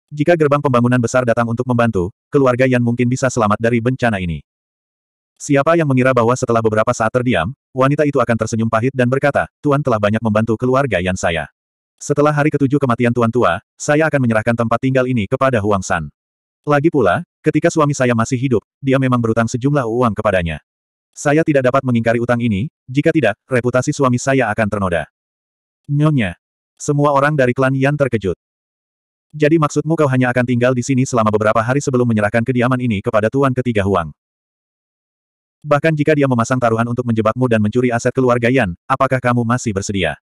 Jika gerbang pembangunan besar datang untuk membantu, keluarga Yan mungkin bisa selamat dari bencana ini. Siapa yang mengira bahwa setelah beberapa saat terdiam, wanita itu akan tersenyum pahit dan berkata, Tuan telah banyak membantu keluarga Yan saya. Setelah hari ketujuh kematian Tuan Tua, saya akan menyerahkan tempat tinggal ini kepada Huang San. Lagi pula, ketika suami saya masih hidup, dia memang berutang sejumlah uang kepadanya. Saya tidak dapat mengingkari utang ini, jika tidak, reputasi suami saya akan ternoda. Nyonya. Semua orang dari klan Yan terkejut. Jadi maksudmu kau hanya akan tinggal di sini selama beberapa hari sebelum menyerahkan kediaman ini kepada Tuan Ketiga Huang? Bahkan jika dia memasang taruhan untuk menjebakmu dan mencuri aset keluarga Yan, apakah kamu masih bersedia?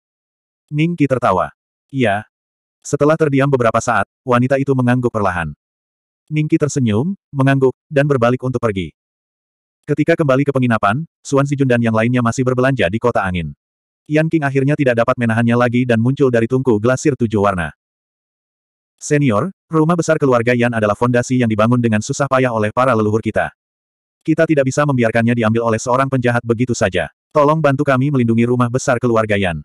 Ning Qi tertawa. Iya. Setelah terdiam beberapa saat, wanita itu mengangguk perlahan. Ning tersenyum, mengangguk, dan berbalik untuk pergi. Ketika kembali ke penginapan, Xuan Zijun dan yang lainnya masih berbelanja di kota angin. Yan King akhirnya tidak dapat menahannya lagi dan muncul dari tungku glasir tujuh warna. Senior, rumah besar keluarga Yan adalah fondasi yang dibangun dengan susah payah oleh para leluhur kita. Kita tidak bisa membiarkannya diambil oleh seorang penjahat begitu saja. Tolong bantu kami melindungi rumah besar keluarga Yan.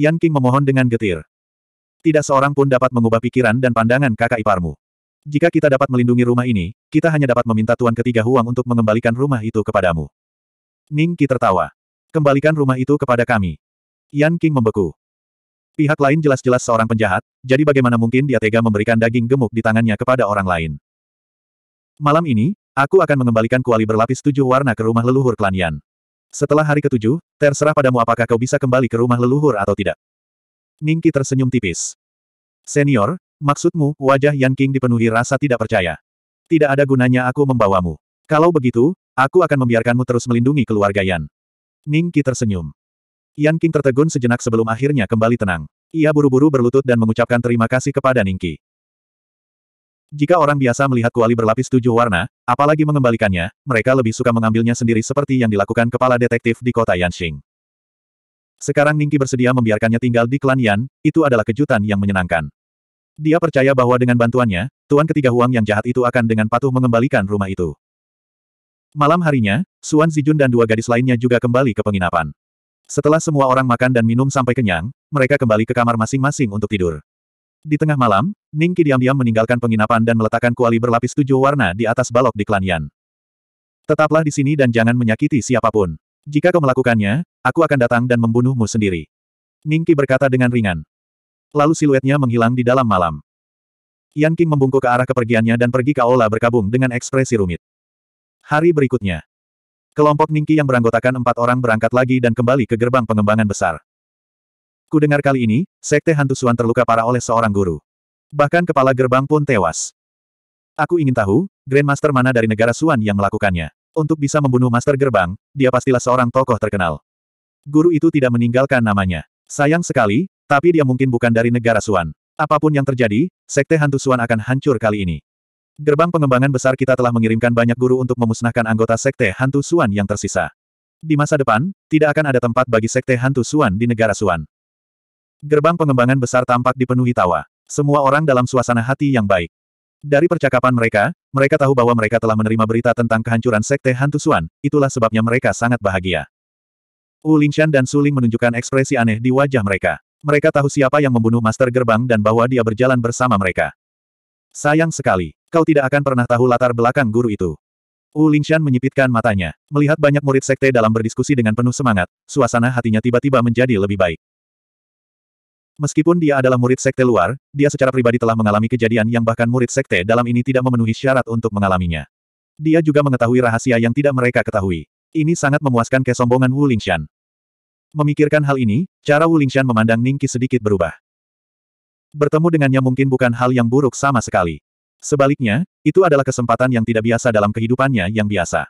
Yan King memohon dengan getir. Tidak seorang pun dapat mengubah pikiran dan pandangan kakak iparmu. Jika kita dapat melindungi rumah ini, kita hanya dapat meminta Tuan Ketiga Huang untuk mengembalikan rumah itu kepadamu. Ning Qi tertawa. Kembalikan rumah itu kepada kami. Yan King membeku. Pihak lain jelas-jelas seorang penjahat, jadi bagaimana mungkin dia tega memberikan daging gemuk di tangannya kepada orang lain. Malam ini, aku akan mengembalikan kuali berlapis tujuh warna ke rumah leluhur klan Yan. Setelah hari ketujuh, terserah padamu apakah kau bisa kembali ke rumah leluhur atau tidak. Ningki tersenyum tipis. Senior, Maksudmu, wajah Yan King dipenuhi rasa tidak percaya. Tidak ada gunanya aku membawamu. Kalau begitu, aku akan membiarkanmu terus melindungi keluarga Yan. Ning Qi tersenyum. Yan King tertegun sejenak sebelum akhirnya kembali tenang. Ia buru-buru berlutut dan mengucapkan terima kasih kepada Ning Qi. Jika orang biasa melihat kuali berlapis tujuh warna, apalagi mengembalikannya, mereka lebih suka mengambilnya sendiri seperti yang dilakukan kepala detektif di kota Yanxing. Sekarang Ningki bersedia membiarkannya tinggal di klan Yan, itu adalah kejutan yang menyenangkan. Dia percaya bahwa dengan bantuannya, Tuan ketiga Huang yang jahat itu akan dengan patuh mengembalikan rumah itu. Malam harinya, Suan Zijun dan dua gadis lainnya juga kembali ke penginapan. Setelah semua orang makan dan minum sampai kenyang, mereka kembali ke kamar masing-masing untuk tidur. Di tengah malam, Ning Qi diam-diam meninggalkan penginapan dan meletakkan kuali berlapis tujuh warna di atas balok di klan Yan. Tetaplah di sini dan jangan menyakiti siapapun. Jika kau melakukannya, aku akan datang dan membunuhmu sendiri. Ning Qi berkata dengan ringan lalu siluetnya menghilang di dalam malam. Yan King membungkuk ke arah kepergiannya dan pergi ke aula berkabung dengan ekspresi rumit. Hari berikutnya. Kelompok Ningki yang beranggotakan empat orang berangkat lagi dan kembali ke gerbang pengembangan besar. Ku dengar kali ini, Sekte Hantu Suan terluka parah oleh seorang guru. Bahkan kepala gerbang pun tewas. Aku ingin tahu, Grandmaster mana dari negara Suan yang melakukannya. Untuk bisa membunuh Master Gerbang, dia pastilah seorang tokoh terkenal. Guru itu tidak meninggalkan namanya. Sayang sekali, tapi dia mungkin bukan dari negara Suan. Apapun yang terjadi, Sekte Hantu Suan akan hancur kali ini. Gerbang pengembangan besar kita telah mengirimkan banyak guru untuk memusnahkan anggota Sekte Hantu Suan yang tersisa. Di masa depan, tidak akan ada tempat bagi Sekte Hantu Suan di negara Suan. Gerbang pengembangan besar tampak dipenuhi tawa. Semua orang dalam suasana hati yang baik. Dari percakapan mereka, mereka tahu bahwa mereka telah menerima berita tentang kehancuran Sekte Hantu Suan, itulah sebabnya mereka sangat bahagia. Wu Lingshan dan Suling menunjukkan ekspresi aneh di wajah mereka. Mereka tahu siapa yang membunuh Master Gerbang dan bahwa dia berjalan bersama mereka. Sayang sekali, kau tidak akan pernah tahu latar belakang guru itu. Wu Lingshan menyipitkan matanya. Melihat banyak murid sekte dalam berdiskusi dengan penuh semangat, suasana hatinya tiba-tiba menjadi lebih baik. Meskipun dia adalah murid sekte luar, dia secara pribadi telah mengalami kejadian yang bahkan murid sekte dalam ini tidak memenuhi syarat untuk mengalaminya. Dia juga mengetahui rahasia yang tidak mereka ketahui. Ini sangat memuaskan kesombongan Wu Lingshan. Memikirkan hal ini, cara Wu Lingshan memandang Ningki sedikit berubah. Bertemu dengannya mungkin bukan hal yang buruk sama sekali. Sebaliknya, itu adalah kesempatan yang tidak biasa dalam kehidupannya yang biasa.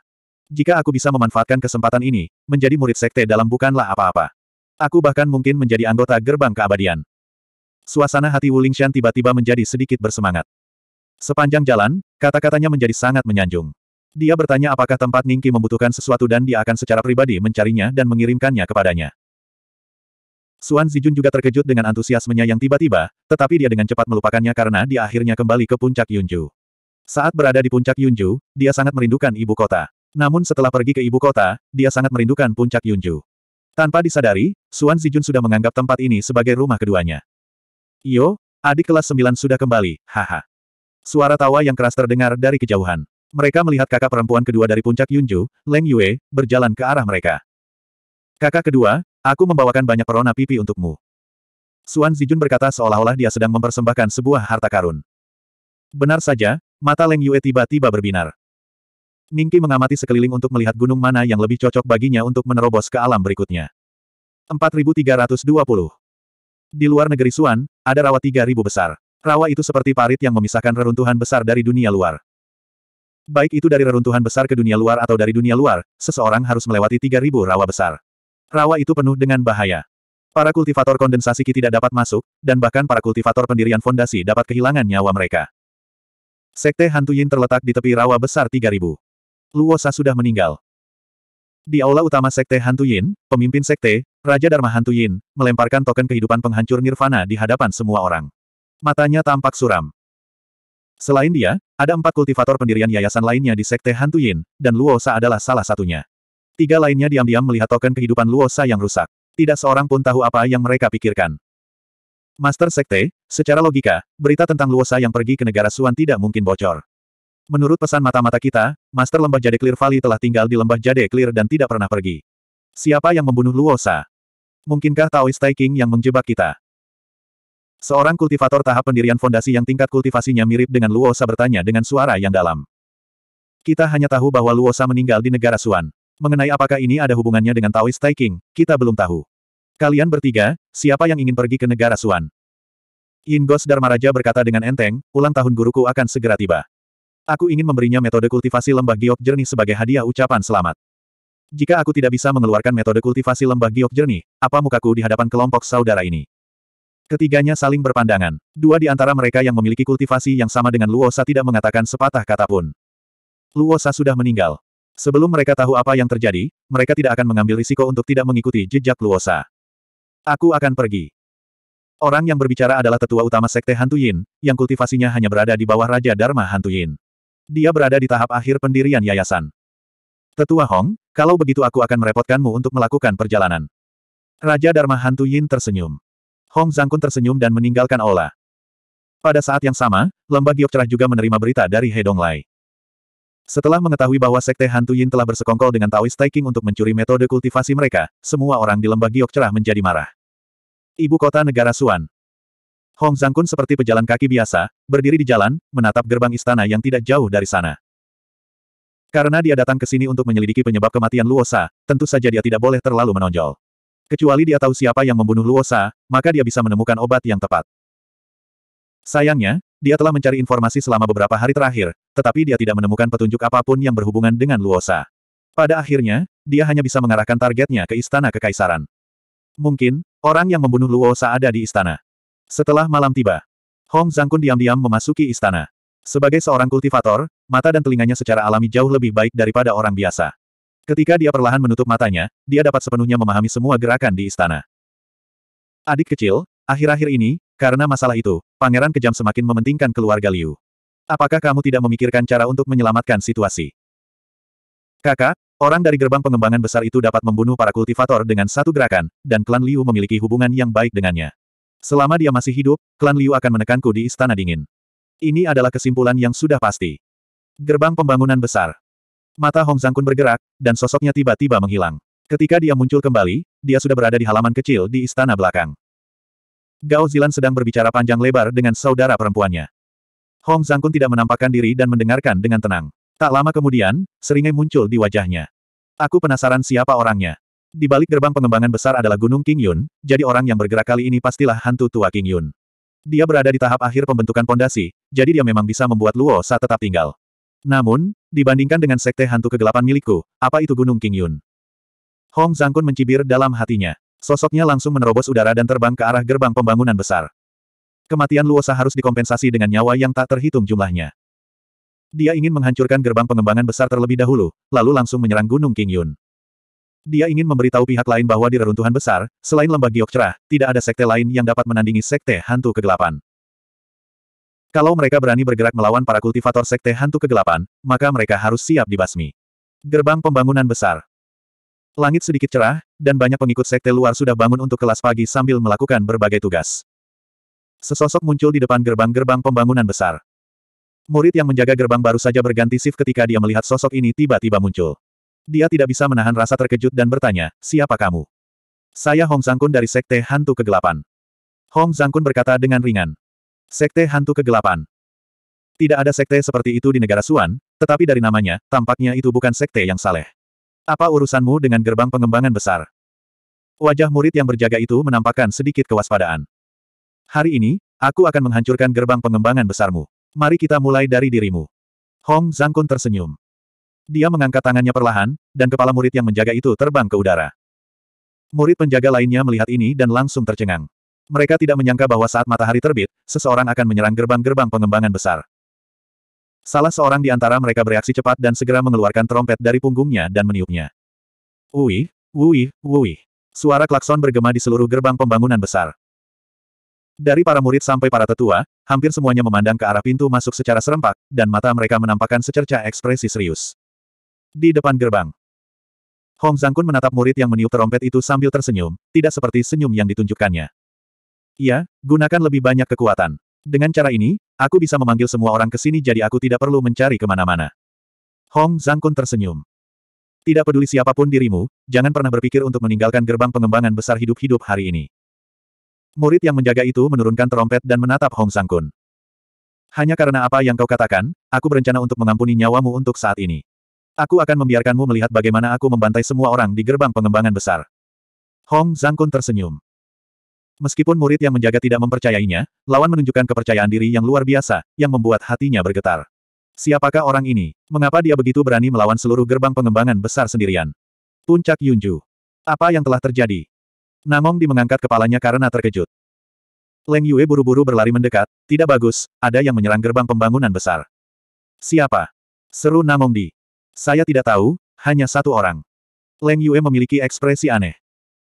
Jika aku bisa memanfaatkan kesempatan ini, menjadi murid sekte dalam bukanlah apa-apa. Aku bahkan mungkin menjadi anggota gerbang keabadian. Suasana hati Wu Lingshan tiba-tiba menjadi sedikit bersemangat. Sepanjang jalan, kata-katanya menjadi sangat menyanjung. Dia bertanya apakah tempat Ningki membutuhkan sesuatu dan dia akan secara pribadi mencarinya dan mengirimkannya kepadanya. Suan Zijun juga terkejut dengan antusiasmenya yang tiba-tiba, tetapi dia dengan cepat melupakannya karena dia akhirnya kembali ke puncak Yunju. Saat berada di puncak Yunju, dia sangat merindukan ibu kota. Namun setelah pergi ke ibu kota, dia sangat merindukan puncak Yunju. Tanpa disadari, Suan Zijun sudah menganggap tempat ini sebagai rumah keduanya. Yo, adik kelas 9 sudah kembali, haha. Suara tawa yang keras terdengar dari kejauhan. Mereka melihat kakak perempuan kedua dari puncak Yunju, Leng Yue, berjalan ke arah mereka. Kakak kedua, aku membawakan banyak perona pipi untukmu. Suan Zijun berkata seolah-olah dia sedang mempersembahkan sebuah harta karun. Benar saja, mata Leng Yue tiba-tiba berbinar. Ningki mengamati sekeliling untuk melihat gunung mana yang lebih cocok baginya untuk menerobos ke alam berikutnya. 4320 Di luar negeri Suan, ada rawa 3000 besar. Rawa itu seperti parit yang memisahkan reruntuhan besar dari dunia luar. Baik itu dari reruntuhan besar ke dunia luar atau dari dunia luar, seseorang harus melewati 3.000 rawa besar. Rawa itu penuh dengan bahaya. Para kultivator kondensasi Ki tidak dapat masuk, dan bahkan para kultivator pendirian fondasi dapat kehilangan nyawa mereka. Sekte Hantu Yin terletak di tepi rawa besar 3.000. Luosa sudah meninggal. Di aula utama Sekte Hantu Yin, pemimpin Sekte, Raja Dharma Hantu Yin, melemparkan token kehidupan penghancur nirvana di hadapan semua orang. Matanya tampak suram. Selain dia, ada empat kultivator pendirian yayasan lainnya di Sekte Hantu Yin, dan Sa adalah salah satunya. Tiga lainnya diam-diam melihat token kehidupan Luo Sa yang rusak. Tidak seorang pun tahu apa yang mereka pikirkan. Master Sekte, secara logika, berita tentang Luo Sa yang pergi ke negara Suan tidak mungkin bocor. Menurut pesan mata-mata kita, Master Lembah Jade Clear Valley telah tinggal di Lembah Jade Clear dan tidak pernah pergi. Siapa yang membunuh Luo Sa? Mungkinkah Taoist Taiking yang menjebak kita? Seorang kultivator tahap pendirian fondasi yang tingkat kultivasinya mirip dengan Luosa bertanya dengan suara yang dalam. Kita hanya tahu bahwa Luosa meninggal di negara Suan. Mengenai apakah ini ada hubungannya dengan Taoist Taiking, kita belum tahu. Kalian bertiga, siapa yang ingin pergi ke negara Suan? Ingos Dharmaraja berkata dengan enteng, ulang tahun guruku akan segera tiba. Aku ingin memberinya metode kultivasi lembah giok jernih sebagai hadiah ucapan selamat. Jika aku tidak bisa mengeluarkan metode kultivasi lembah giok jernih, apa mukaku di hadapan kelompok saudara ini? Ketiganya saling berpandangan. Dua di antara mereka yang memiliki kultivasi yang sama dengan Luosa tidak mengatakan sepatah kata pun. Luosa sudah meninggal. Sebelum mereka tahu apa yang terjadi, mereka tidak akan mengambil risiko untuk tidak mengikuti jejak Luosa. Aku akan pergi. Orang yang berbicara adalah tetua utama Sekte Hantu Yin, yang kultivasinya hanya berada di bawah Raja Dharma Hantu Yin. Dia berada di tahap akhir pendirian yayasan. Tetua Hong, kalau begitu aku akan merepotkanmu untuk melakukan perjalanan. Raja Dharma Hantu Yin tersenyum. Hong Zangkun tersenyum dan meninggalkan Ola. Pada saat yang sama, lembah giok cerah juga menerima berita dari He Donglai. Setelah mengetahui bahwa Sekte Hantu Yin telah bersekongkol dengan Taoist Taiking untuk mencuri metode kultivasi mereka, semua orang di lembah giok cerah menjadi marah. Ibu kota negara Suan. Hong Zangkun seperti pejalan kaki biasa, berdiri di jalan, menatap gerbang istana yang tidak jauh dari sana. Karena dia datang ke sini untuk menyelidiki penyebab kematian Luosa, tentu saja dia tidak boleh terlalu menonjol. Kecuali dia tahu siapa yang membunuh Luosa, maka dia bisa menemukan obat yang tepat. Sayangnya, dia telah mencari informasi selama beberapa hari terakhir, tetapi dia tidak menemukan petunjuk apapun yang berhubungan dengan Luosa. Pada akhirnya, dia hanya bisa mengarahkan targetnya ke istana kekaisaran. Mungkin, orang yang membunuh Luosa ada di istana. Setelah malam tiba, Hong Zangkun diam-diam memasuki istana. Sebagai seorang kultivator, mata dan telinganya secara alami jauh lebih baik daripada orang biasa. Ketika dia perlahan menutup matanya, dia dapat sepenuhnya memahami semua gerakan di istana. Adik kecil, akhir-akhir ini, karena masalah itu, pangeran kejam semakin mementingkan keluarga Liu. Apakah kamu tidak memikirkan cara untuk menyelamatkan situasi? Kakak, orang dari gerbang pengembangan besar itu dapat membunuh para kultivator dengan satu gerakan, dan klan Liu memiliki hubungan yang baik dengannya. Selama dia masih hidup, klan Liu akan menekanku di istana dingin. Ini adalah kesimpulan yang sudah pasti. Gerbang pembangunan besar. Mata Hong Zangkun bergerak, dan sosoknya tiba-tiba menghilang. Ketika dia muncul kembali, dia sudah berada di halaman kecil di istana belakang. Gao Zilan sedang berbicara panjang lebar dengan saudara perempuannya. Hong Zangkun tidak menampakkan diri dan mendengarkan dengan tenang. Tak lama kemudian, seringai muncul di wajahnya. Aku penasaran siapa orangnya. Di balik gerbang pengembangan besar adalah Gunung King Yun, jadi orang yang bergerak kali ini pastilah hantu tua King Yun. Dia berada di tahap akhir pembentukan pondasi, jadi dia memang bisa membuat Luo saat tetap tinggal. Namun, dibandingkan dengan sekte hantu kegelapan milikku, apa itu Gunung King Yun? Hong Kun mencibir dalam hatinya. Sosoknya langsung menerobos udara dan terbang ke arah gerbang pembangunan besar. Kematian Luosa harus dikompensasi dengan nyawa yang tak terhitung jumlahnya. Dia ingin menghancurkan gerbang pengembangan besar terlebih dahulu, lalu langsung menyerang Gunung King Yun. Dia ingin memberitahu pihak lain bahwa di reruntuhan besar, selain lembah giok cerah, tidak ada sekte lain yang dapat menandingi sekte hantu kegelapan. Kalau mereka berani bergerak melawan para kultivator sekte hantu kegelapan, maka mereka harus siap dibasmi. Gerbang pembangunan besar. Langit sedikit cerah, dan banyak pengikut sekte luar sudah bangun untuk kelas pagi sambil melakukan berbagai tugas. Sesosok muncul di depan gerbang-gerbang pembangunan besar. Murid yang menjaga gerbang baru saja berganti shift ketika dia melihat sosok ini tiba-tiba muncul. Dia tidak bisa menahan rasa terkejut dan bertanya, siapa kamu? Saya Hong Sangkun dari Sekte Hantu Kegelapan. Hong Sangkun berkata dengan ringan. Sekte Hantu Kegelapan Tidak ada sekte seperti itu di negara Suan, tetapi dari namanya, tampaknya itu bukan sekte yang saleh. Apa urusanmu dengan gerbang pengembangan besar? Wajah murid yang berjaga itu menampakkan sedikit kewaspadaan. Hari ini, aku akan menghancurkan gerbang pengembangan besarmu. Mari kita mulai dari dirimu. Hong Zangkun tersenyum. Dia mengangkat tangannya perlahan, dan kepala murid yang menjaga itu terbang ke udara. Murid penjaga lainnya melihat ini dan langsung tercengang. Mereka tidak menyangka bahwa saat matahari terbit, seseorang akan menyerang gerbang-gerbang pengembangan besar. Salah seorang di antara mereka bereaksi cepat dan segera mengeluarkan trompet dari punggungnya dan meniupnya. Wui, wui, wui. Suara klakson bergema di seluruh gerbang pembangunan besar. Dari para murid sampai para tetua, hampir semuanya memandang ke arah pintu masuk secara serempak, dan mata mereka menampakkan secerca ekspresi serius. Di depan gerbang, Hong Zangkun menatap murid yang meniup trompet itu sambil tersenyum, tidak seperti senyum yang ditunjukkannya. Iya, gunakan lebih banyak kekuatan. Dengan cara ini, aku bisa memanggil semua orang ke sini jadi aku tidak perlu mencari kemana-mana. Hong Zangkun tersenyum. Tidak peduli siapapun dirimu, jangan pernah berpikir untuk meninggalkan gerbang pengembangan besar hidup-hidup hari ini. Murid yang menjaga itu menurunkan trompet dan menatap Hong Zangkun. Hanya karena apa yang kau katakan, aku berencana untuk mengampuni nyawamu untuk saat ini. Aku akan membiarkanmu melihat bagaimana aku membantai semua orang di gerbang pengembangan besar. Hong Zangkun tersenyum. Meskipun murid yang menjaga tidak mempercayainya, lawan menunjukkan kepercayaan diri yang luar biasa, yang membuat hatinya bergetar. Siapakah orang ini? Mengapa dia begitu berani melawan seluruh gerbang pengembangan besar sendirian? Puncak Yunju. Apa yang telah terjadi? Namong di mengangkat kepalanya karena terkejut. Leng Yue buru-buru berlari mendekat, tidak bagus, ada yang menyerang gerbang pembangunan besar. Siapa? Seru Namong di. Saya tidak tahu, hanya satu orang. Leng Yue memiliki ekspresi aneh.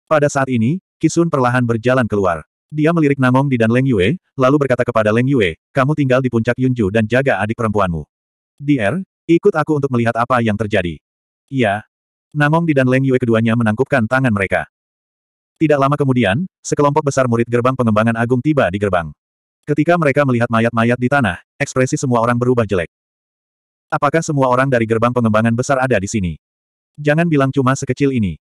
Pada saat ini, Kisun perlahan berjalan keluar. Dia melirik Namong di dan Leng Yue, lalu berkata kepada Leng Yue, kamu tinggal di puncak Yunju dan jaga adik perempuanmu. Dier, ikut aku untuk melihat apa yang terjadi. Iya. Namong di dan Leng Yue keduanya menangkupkan tangan mereka. Tidak lama kemudian, sekelompok besar murid gerbang pengembangan agung tiba di gerbang. Ketika mereka melihat mayat-mayat di tanah, ekspresi semua orang berubah jelek. Apakah semua orang dari gerbang pengembangan besar ada di sini? Jangan bilang cuma sekecil ini.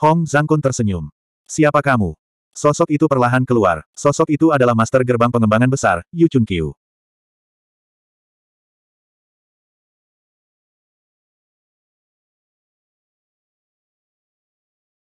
Hong Zhang Kun tersenyum. Siapa kamu? Sosok itu perlahan keluar. Sosok itu adalah master gerbang pengembangan besar, Yu Chun